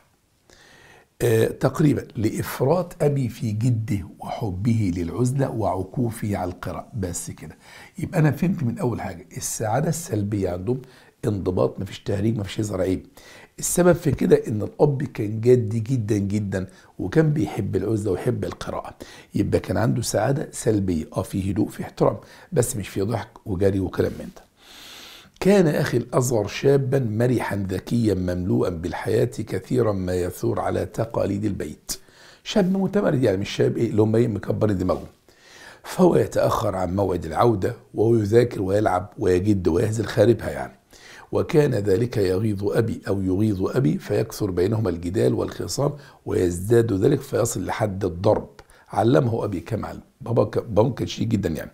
آه تقريبا لإفراط أبي في جده وحبه للعزلة وعكوفه على القراء بس كده يبقى أنا فهمت من أول حاجة السعادة السلبية عندهم انضباط مفيش تهريج مفيش هزار عيب السبب في كده ان الاب كان جدي جدا جدا وكان بيحب العزله ويحب القراءه يبقى كان عنده سعاده سلبيه اه في هدوء في احترام بس مش في ضحك وجري وكلام من ده كان أخي الأصغر شابا مرحا ذكيا مملوءا بالحياة كثيرا ما يثور على تقاليد البيت شاب متمرد يعني مش شاب إيه اللي هم إيه، مكبرين دماغهم فهو يتأخر عن موعد العودة وهو يذاكر ويلعب ويجد ويهزل خاربها يعني وكان ذلك يغيظ أبي أو يغيظ أبي فيكثر بينهما الجدال والخصام ويزداد ذلك فيصل لحد الضرب علمه أبي كمال علم بابا بابا كان شديد جدا يعني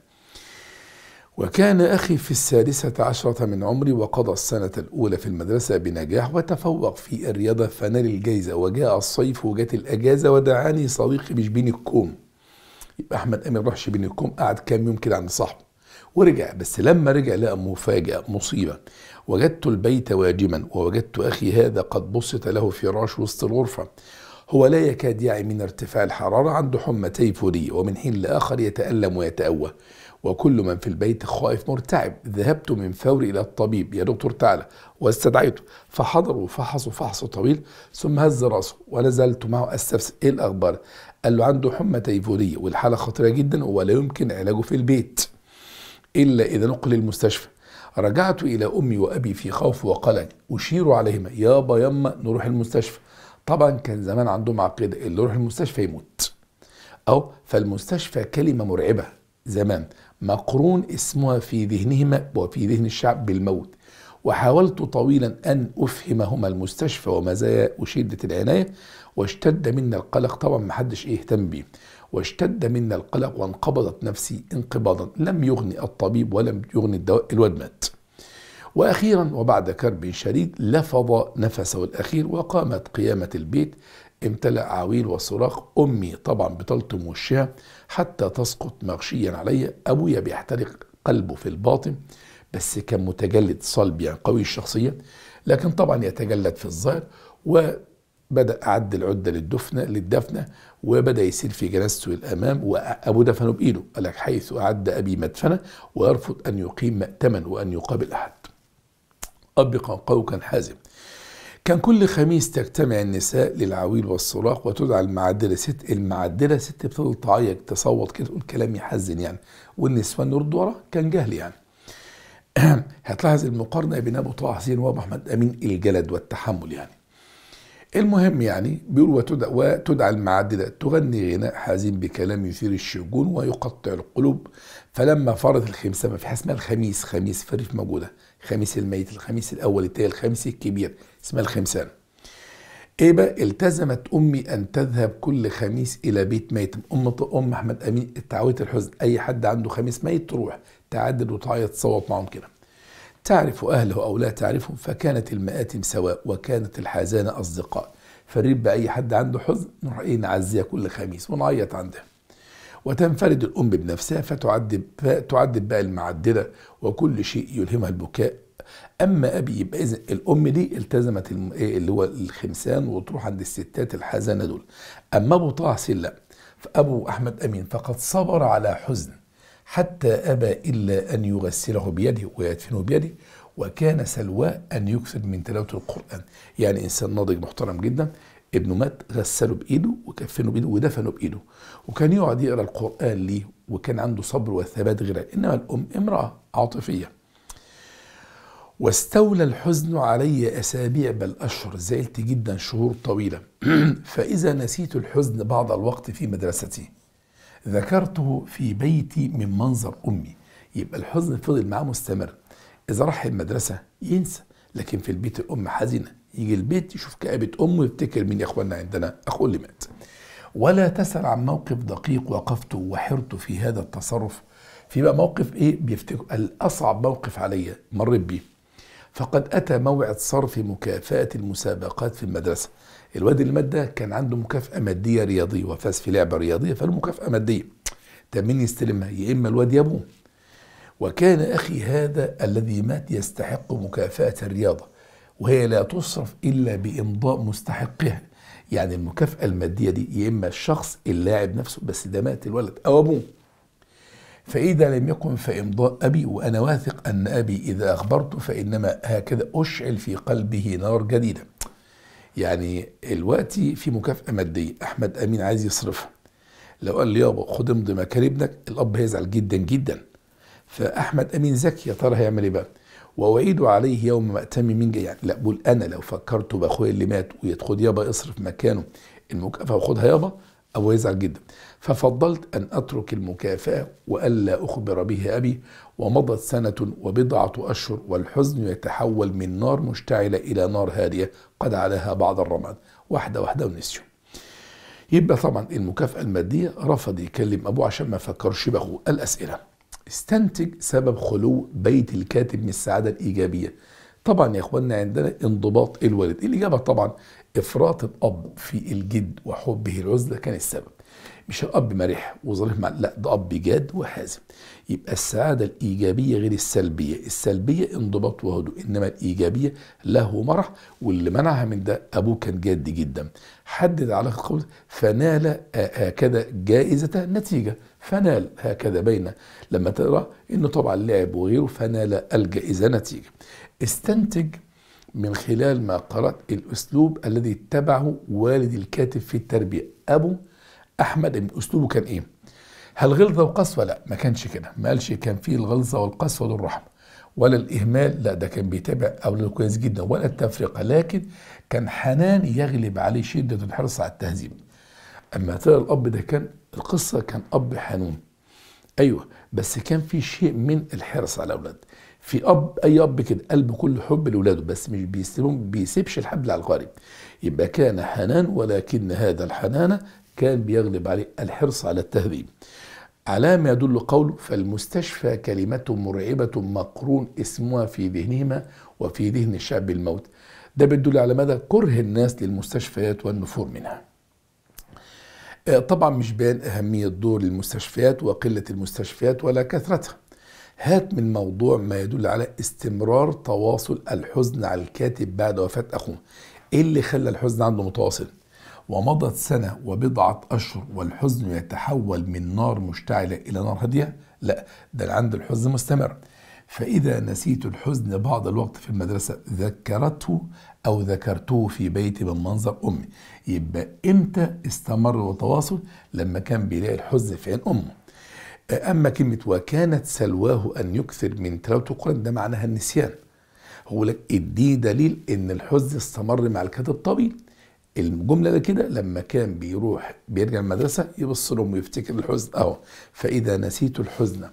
وكان أخي في السادسة عشرة من عمري وقضى السنة الأولى في المدرسة بنجاح وتفوق في الرياضة فنال الجايزة وجاء الصيف وجت الأجازة ودعاني صديقي مش بين الكوم يبقى أحمد أمين راحش بين الكوم قعد كام يوم كده عند صاحبه ورجع بس لما رجع لقى مفاجأة مصيبة وجدت البيت واجما ووجدت أخي هذا قد بسط له فراش وسط الغرفة هو لا يكاد يعي من ارتفاع الحرارة عنده حمى تيفوري ومن حين لآخر يتألم ويتأوه وكل من في البيت خائف مرتعب ذهبت من فوري إلى الطبيب يا دكتور تعالى واستدعيته فحضروا فحصوا فحص طويل ثم هز راسه ونزلت معه استفسر ايه الاخبار قال له عنده حمى تيفوريه والحاله خطيره جدا ولا يمكن علاجه في البيت الا اذا نقل المستشفى رجعت الى امي وابي في خوف وقلق اشير عليهما يابا يما نروح المستشفى طبعا كان زمان عندهم عقيده اللي يروح المستشفى يموت او فالمستشفى كلمه مرعبه زمان مقرون اسمها في ذهنهما وفي ذهن الشعب بالموت وحاولت طويلا أن أفهمهما المستشفى ومزايا وشدة العناية واشتد منا القلق طبعا محدش يهتم بيه واشتد منا القلق وانقبضت نفسي انقباضا لم يغني الطبيب ولم يغني الدواء الواد مات وأخيرا وبعد كرب شديد لفظ نفسه الأخير وقامت قيامة البيت امتلأ عويل وصراخ أمي طبعا بتلطم وشها حتى تسقط مغشيا علي أبويا بيحترق قلبه في الباطن بس كان متجلد صلب يعني قوي الشخصية لكن طبعا يتجلد في الظاهر وبدأ أعد العدة للدفنة للدفنة وبدأ يسير في جنازته الأمام وأبو دفنه بإيده قال لك حيث أعد أبي مدفنة ويرفض أن يقيم مأتما وأن يقابل أحد أب قوقا حازم كان كل خميس تجتمع النساء للعويل والصراخ وتدعى المعدلة ست المعدلة ست بتفضل تعيط تصوت كده تقول كلام يحزن يعني والنسوان يرد ورا كان جهل يعني [CLEARS THROAT] هتلاحظ المقارنة بين أبو طه حسين وأبو أحمد أمين الجلد والتحمل يعني المهم يعني بيقول وتدعى, وتدعى المعدلة تغني غناء حزين بكلام يثير الشجون ويقطع القلوب فلما فرض الخمسة ما في حاجة اسمها الخميس خميس فريف موجودة خميس الميت الخميس الأول التالي الخميس الكبير اسمها الخمسان ايه بقى التزمت امي ان تذهب كل خميس الى بيت ميت ام ام احمد امين تعويه الحزن اي حد عنده خميس ميت تروح تعدد وتعيط تصوت معاهم كده تعرف اهله او لا تعرفهم فكانت المآتم سواء وكانت الحزانه اصدقاء فالريب باي حد عنده حزن نروح ايه نعزيها كل خميس ونعيط عندها وتنفرد الام بنفسها فتعذب تعذب بقى المعدله وكل شيء يلهمها البكاء اما ابي يبقى اذا الام دي التزمت إيه، اللي هو الخمسان وتروح عند الستات الحزنه دول اما ابو طه لا فابو احمد امين فقد صبر على حزن حتى ابى الا ان يغسله بيده ويدفنه بيده وكان سلواء ان يكثر من تلاوه القران يعني انسان ناضج محترم جدا ابنه مات غسله بايده وكفنه بايده ودفنه بايده وكان يقعد يقرا القران ليه وكان عنده صبر وثبات غير انما الام امراه عاطفيه واستولى الحزن علي أسابيع بل أشهر زعلت جدا شهور طويلة [CLEARS THROAT] فإذا نسيت الحزن بعض الوقت في مدرستي ذكرته في بيتي من منظر أمي يبقى الحزن فضل معاه مستمر إذا راح المدرسة ينسى لكن في البيت الأم حزينة يجي البيت يشوف كآبة أمه يفتكر مين يا إخواننا عندنا أخو اللي مات ولا تسأل عن موقف دقيق وقفته وحرته في هذا التصرف في بقى موقف إيه بيفتكر الأصعب موقف عليا مريت بيه فقد أتى موعد صرف مكافأة المسابقات في المدرسة الواد اللي مات ده كان عنده مكافأة مادية رياضية وفاز في لعبة رياضية فالمكافأة مادية طب مين يستلمها يا إما الواد يا أبوه وكان أخي هذا الذي مات يستحق مكافأة الرياضة وهي لا تصرف إلا بإمضاء مستحقها يعني المكافأة المادية دي يا إما الشخص اللاعب نفسه بس ده مات الولد أو أبوه فإذا لم يكن فإمضاء أبي وأنا واثق أن أبي إذا أخبرته فإنما هكذا أشعل في قلبه نار جديدة يعني الوقت في مكافأة مادية أحمد أمين عايز يصرفها لو قال لي يابا خد امضي مكان ابنك الأب هيزعل جدا جدا فأحمد أمين ذكي يا ترى هيعمل إيه بقى وأعيد عليه يوم ما من جاي يعني لا بقول أنا لو فكرت بأخويا اللي مات ويدخل يابا اصرف مكانه المكافأة وخدها يابا أبوه هيزعل جدا ففضلت أن أترك المكافأة وألا أخبر به أبي ومضت سنة وبضعة أشهر والحزن يتحول من نار مشتعلة إلى نار هادية قد عليها بعض الرماد واحدة واحدة ونسيوا يبقى طبعا المكافأة المادية رفض يكلم أبوه عشان ما فكرش بأخوه الأسئلة استنتج سبب خلو بيت الكاتب من السعادة الإيجابية طبعا يا اخواننا عندنا انضباط الوالد الاجابه طبعا افراط الاب في الجد وحبه العزله كان السبب مش الاب مرح وظريف مع لا ده اب جاد وحازم يبقى السعاده الايجابيه غير السلبيه السلبيه انضباط وهدوء انما الايجابيه له مرح واللي منعها من ده ابوه كان جاد جدا حدد علاقه قول فنال هكذا جائزه نتيجه فنال هكذا بين لما تقرا انه طبعا لعب وغيره فنال الجائزه نتيجه استنتج من خلال ما قرات الاسلوب الذي اتبعه والد الكاتب في التربيه ابو احمد اسلوبه كان ايه هل غلظه وقسوه لا ما كانش كده ما قالش كان فيه الغلظه والقسوه والرحمه رحمه ولا الاهمال لا ده كان بيتابع اولاده كويس جدا ولا التفرقه لكن كان حنان يغلب عليه شده الحرص على التهذيب اما ترى الاب ده كان القصه كان اب حنون ايوه بس كان في شيء من الحرص على الاولاد في اب اي اب كده قلب كل حب لاولاده بس مش بيسيبهم بيسيبش الحبل على الغارب يبقى كان حنان ولكن هذا الحنان كان بيغلب عليه الحرص على التهذيب على ما يدل قوله فالمستشفى كلمة مرعبة مقرون اسمها في ذهنهما وفي ذهن الشعب الموت ده بيدل على مدى كره الناس للمستشفيات والنفور منها آه، طبعا مش بين أهمية دور المستشفيات وقلة المستشفيات ولا كثرتها هات من موضوع ما يدل على استمرار تواصل الحزن على الكاتب بعد وفاة أخوه إيه اللي خلى الحزن عنده متواصل؟ ومضت سنة وبضعة أشهر والحزن يتحول من نار مشتعلة إلى نار هادية لا ده عند الحزن مستمر فإذا نسيت الحزن بعض الوقت في المدرسة ذكرته أو ذكرته في بيتي من منظر أمي يبقى إمتى استمر وتواصل لما كان بيلاقي الحزن في عين أمه أما كلمة وكانت سلواه أن يكثر من تلاوة القرآن ده معناها النسيان هو لك اديه دليل ان الحزن استمر مع الكاتب الطويل الجمله ده كده لما كان بيروح بيرجع المدرسه يبص لهم ويفتكر الحزن اهو فاذا نسيت الحزن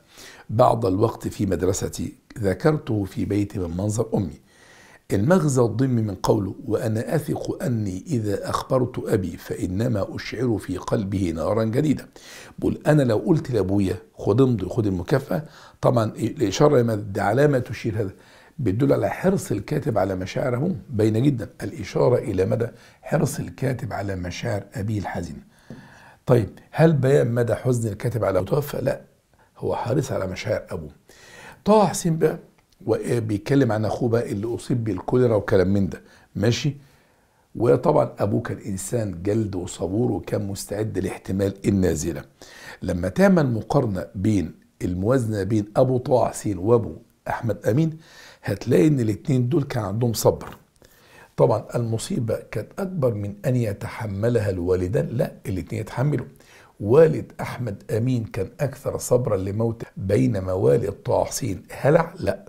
بعض الوقت في مدرستي ذكرته في بيتي من منظر امي المغزى الضم من قوله وانا اثق اني اذا اخبرت ابي فانما اشعر في قلبه نارا جديده بل انا لو قلت لابويا خد امضي خد المكافاه طبعا الاشاره دي علامه تشير هذا بيدل على حرص الكاتب على مشاعر أبوه باينة جدا الإشارة إلى مدى حرص الكاتب على مشاعر أبيه الحزينة طيب هل بيان مدى حزن الكاتب على توفى لا هو حريص على مشاعر أبوه طه حسين بقى بيتكلم عن أخوه بقى اللي أصيب بالكوليرا وكلام من ده ماشي وطبعا ابوه كان انسان جلد وصبور وكان مستعد لاحتمال النازله. لما تعمل مقارنه بين الموازنه بين ابو طه حسين وابو احمد امين هتلاقي ان الاثنين دول كان عندهم صبر طبعا المصيبة كانت أكبر من أن يتحملها الوالدان لا الاثنين يتحملوا والد أحمد أمين كان أكثر صبرا لموته بينما والد طه حسين هلع لا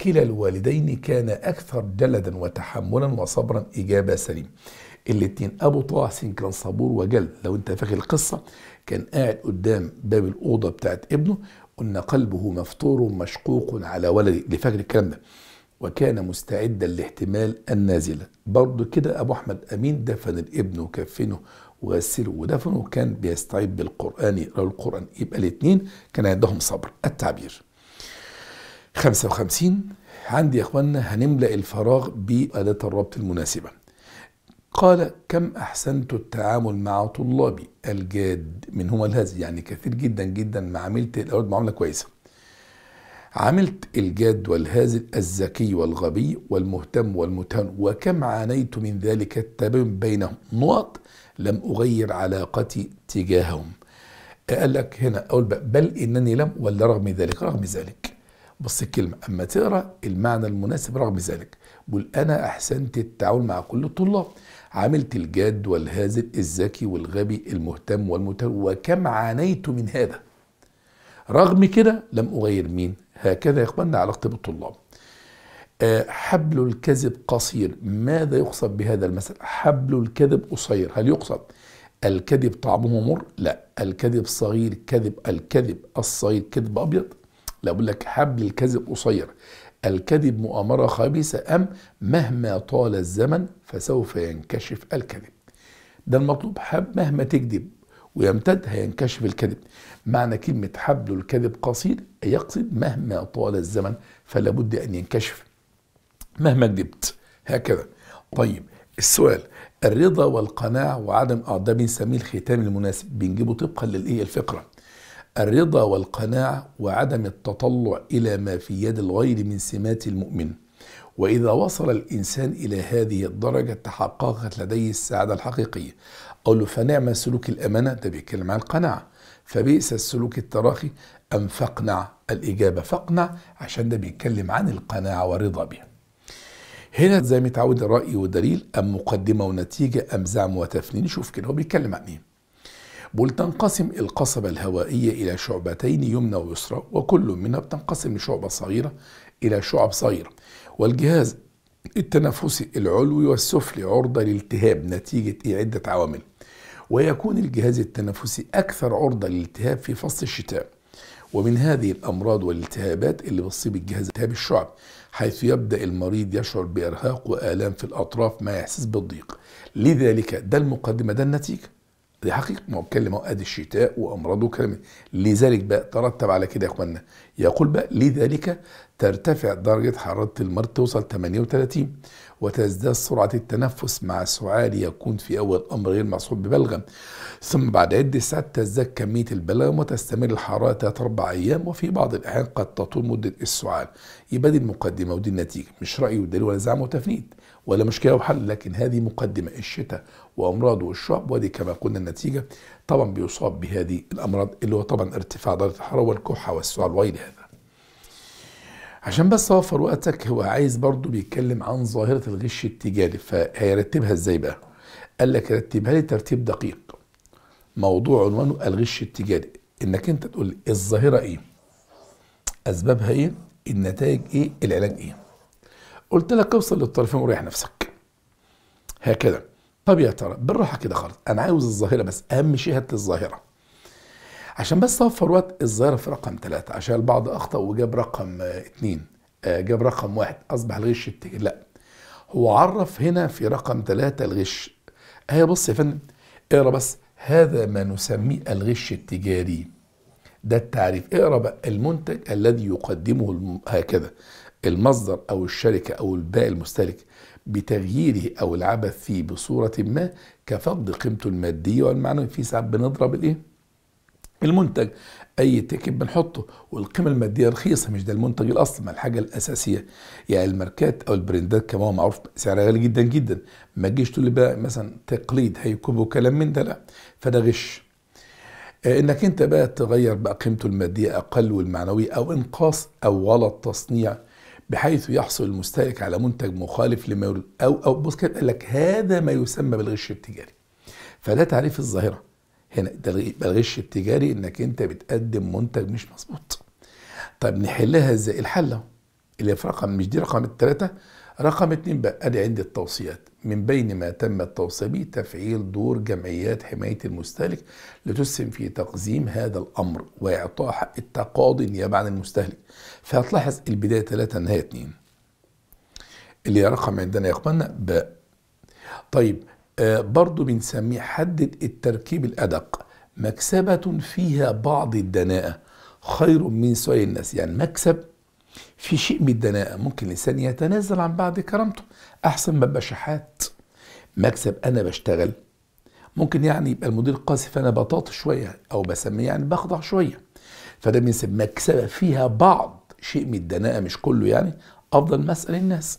كلا الوالدين كان أكثر جلدا وتحملا وصبرا إجابة سليم الاثنين أبو طه حسين كان صبور وجل لو أنت فاكر القصة كان قاعد قدام باب الأوضة بتاعت ابنه قلنا قلبه مفطور مشقوق على ولده اللي فاكر الكلام ده وكان مستعدا لاحتمال النازلة برضه كده أبو أحمد أمين دفن الابن وكفنه وغسله ودفنه كان بيستعيد بالقرآن يقرأ القرآن يبقى الاثنين كان عندهم صبر التعبير 55 عندي يا إخوانا هنملأ الفراغ بأداة الربط المناسبة قال كم أحسنت التعامل مع طلابي الجاد هو الهزي يعني كثير جدا جدا ما عملت الأولاد معاملة كويسة عملت الجاد والهازل الذكي والغبي والمهتم والمتهم وكم عانيت من ذلك التباين بينهم نقط لم أغير علاقتي تجاههم قال لك هنا أقول بل إنني لم ولا رغم ذلك رغم ذلك بص الكلمة أما تقرأ المعنى المناسب رغم ذلك بل أنا أحسنت التعامل مع كل الطلاب عملت الجاد والهازل الذكي والغبي المهتم والمتهم وكم عانيت من هذا رغم كده لم أغير مين هكذا يا إخواننا علاقتي بالطلاب آه، حبل الكذب قصير ماذا يقصد بهذا المثل حبل الكذب قصير هل يقصد الكذب طعمه مر لا الكذب صغير كذب الكذب الصغير كذب أبيض لا بقول لك حبل الكذب قصير الكذب مؤامرة خبيثة أم مهما طال الزمن فسوف ينكشف الكذب ده المطلوب حب مهما تكذب ويمتد هينكشف الكذب معنى كلمة حبل الكذب قصير يقصد مهما طال الزمن فلا بد أن ينكشف مهما كذبت هكذا طيب السؤال الرضا والقناع وعدم أعضاء بنسميه الختام المناسب بنجيبه طبقا للإيه الفقرة الرضا والقناعة وعدم التطلع إلى ما في يد الغير من سمات المؤمن وإذا وصل الإنسان إلى هذه الدرجة تحققت لديه السعادة الحقيقية أقول له فنعم سلوك الأمانة ده بيتكلم عن القناعة فبئس السلوك التراخي أم فاقنع الإجابة فاقنع عشان ده بيتكلم عن القناعة والرضا بها هنا زي ما الرأي رأي ودليل أم مقدمة ونتيجة أم زعم وتفنين شوف كده هو بيتكلم عن إيه بول تنقسم القصبة الهوائية إلى شعبتين يمنى ويسرى وكل منها بتنقسم لشعبة صغيرة إلى شعب صغيرة والجهاز التنفسي العلوي والسفلي عرضة للالتهاب نتيجة عدة عوامل ويكون الجهاز التنفسي أكثر عرضة للالتهاب في فصل الشتاء ومن هذه الأمراض والالتهابات اللي بتصيب الجهاز التهاب الشعب حيث يبدأ المريض يشعر بإرهاق وآلام في الأطراف ما يحسس بالضيق لذلك ده المقدمة ده النتيجة دي حقيقة ما هو اتكلم اوقات الشتاء وامراضه وكلام لذلك بقى ترتب على كده يا اخوانا يقول بقى لذلك ترتفع درجة حرارة المرض توصل 38 وتزداد سرعة التنفس مع سعال يكون في أول الأمر غير مصحوب ببلغم ثم بعد عدة ساعات تزداد كمية البلغم وتستمر الحرارة ثلاث أربع أيام وفي بعض الأحيان قد تطول مدة السعال يبقى دي المقدمة ودي النتيجة مش رأي ودليل ولا زعم وتفنيد ولا مشكله وحل لكن هذه مقدمه الشتاء وامراض والشعب ودي كما قلنا النتيجه طبعا بيصاب بهذه الامراض اللي هو طبعا ارتفاع درجه الحراره والكحه والسعال وغير هذا عشان بس اوفر وقتك هو عايز برضه بيتكلم عن ظاهره الغش التجاري فهيرتبها ازاي بقى قال لك رتبها لي ترتيب دقيق موضوع عنوانه الغش التجاري انك انت تقول الظاهره ايه اسبابها ايه النتائج ايه العلاج ايه قلت لك اوصل للطرفين وريح نفسك هكذا طب يا ترى بالراحه كده خالص انا عاوز الظاهره بس اهم شيء هات الظاهره عشان بس اوفر وقت الظاهره في رقم ثلاثة عشان البعض اخطا وجاب رقم اثنين آه، آه، جاب رقم واحد اصبح الغش التاني لا هو عرف هنا في رقم ثلاثة الغش اهي بص يا فندم اقرا بس هذا ما نسميه الغش التجاري ده التعريف اقرا بقى المنتج الذي يقدمه هكذا المصدر أو الشركة أو البائع المستهلك بتغييره أو العبث فيه بصورة ما كفقد قيمته المادية والمعنوية في ساعات بنضرب الإيه؟ المنتج اي تكت بنحطه والقيمه الماديه رخيصه مش ده المنتج الاصلي ما الحاجه الاساسيه يعني الماركات او البراندات كما هو معروف سعرها غالي جدا جدا ما تجيش تقول لي بقى مثلا تقليد هيكبوا وكلام من ده لا فده غش آه، انك انت بقى تغير بقى قيمته الماديه اقل والمعنويه او انقاص او غلط تصنيع بحيث يحصل المستهلك على منتج مخالف لما يريد او او بص كده قال لك هذا ما يسمى بالغش التجاري فده تعريف الظاهره هنا ده الغش التجاري انك انت بتقدم منتج مش مظبوط طب نحلها ازاي الحل اللي في رقم مش دي رقم الثلاثه رقم اتنين بقى أدي عندي التوصيات من بين ما تم التوصية به تفعيل دور جمعيات حماية المستهلك لتسهم في تقزيم هذا الأمر وإعطاء حق التقاضي نيابة عن المستهلك فهتلاحظ البداية ثلاثة النهاية اتنين اللي رقم عندنا يا إخواننا باء طيب آه برضو بنسميه حدد التركيب الأدق مكسبة فيها بعض الدناءة خير من سوي الناس يعني مكسب في شيء من الدناءة ممكن الإنسان يتنازل عن بعض كرامته أحسن ما بشحات مكسب أنا بشتغل ممكن يعني يبقى المدير قاسي فأنا بطاطي شوية أو بسميه يعني بخضع شوية فده بينسب مكسبة فيها بعض شيء من الدناءة مش كله يعني أفضل مسألة الناس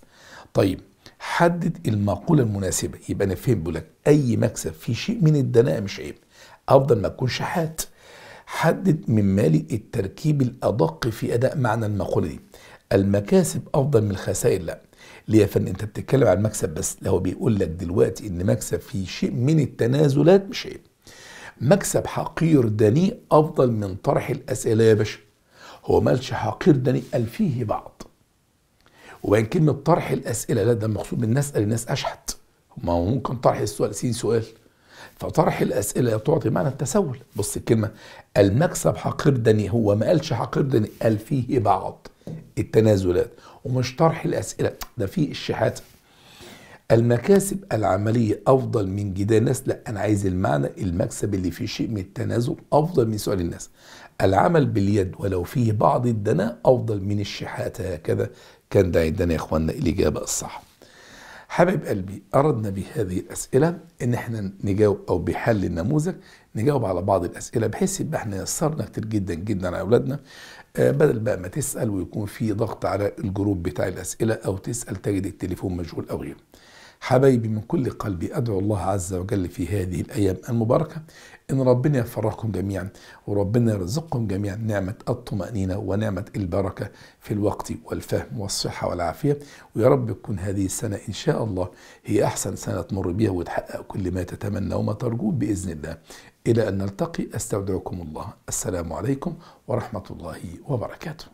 طيب حدد المقولة المناسبة يبقى أنا فهم بقولك أي مكسب فيه شيء من الدناءة مش عيب أفضل ما تكون شحات حدد من مالي التركيب الأدق في أداء معنى المقولة دي المكاسب افضل من الخسائر لا ليه يا فندم انت بتتكلم عن المكسب بس لو بيقول لك دلوقتي ان مكسب فيه شيء من التنازلات مش عيب مكسب حقير دنيء افضل من طرح الاسئله يا باشا هو مالش حقير دنيء قال فيه بعض وبين كلمه طرح الاسئله لا ده مقصود من نسال الناس اشحت ما هو ممكن طرح السؤال سين سؤال فطرح الاسئله تعطي معنى التسول بص الكلمه المكسب حقير دنيء هو ما قالش حقير دنيء قال فيه بعض التنازلات ومش طرح الأسئلة ده في الشحات المكاسب العملية أفضل من جدال الناس لا أنا عايز المعنى المكسب اللي فيه شيء من التنازل أفضل من سؤال الناس العمل باليد ولو فيه بعض الدناء أفضل من الشحات هكذا كان ده عندنا يا إخواننا الإجابة الصح حبيب قلبي أردنا بهذه الأسئلة إن احنا نجاوب أو بحل النموذج نجاوب على بعض الأسئلة بحيث يبقى احنا يسرنا كتير جدا جدا على أولادنا آه، بدل بقى ما تسال ويكون في ضغط على الجروب بتاع الاسئله او تسال تجد التليفون مشغول او غيره حبايبي من كل قلبي أدعو الله عز وجل في هذه الأيام المباركة إن ربنا يفرحكم جميعا وربنا يرزقكم جميعا نعمة الطمأنينة ونعمة البركة في الوقت والفهم والصحة والعافية ويا رب تكون هذه السنة إن شاء الله هي أحسن سنة تمر بيها وتحقق كل ما تتمنى وما ترجوه بإذن الله إلى أن نلتقي أستودعكم الله السلام عليكم ورحمة الله وبركاته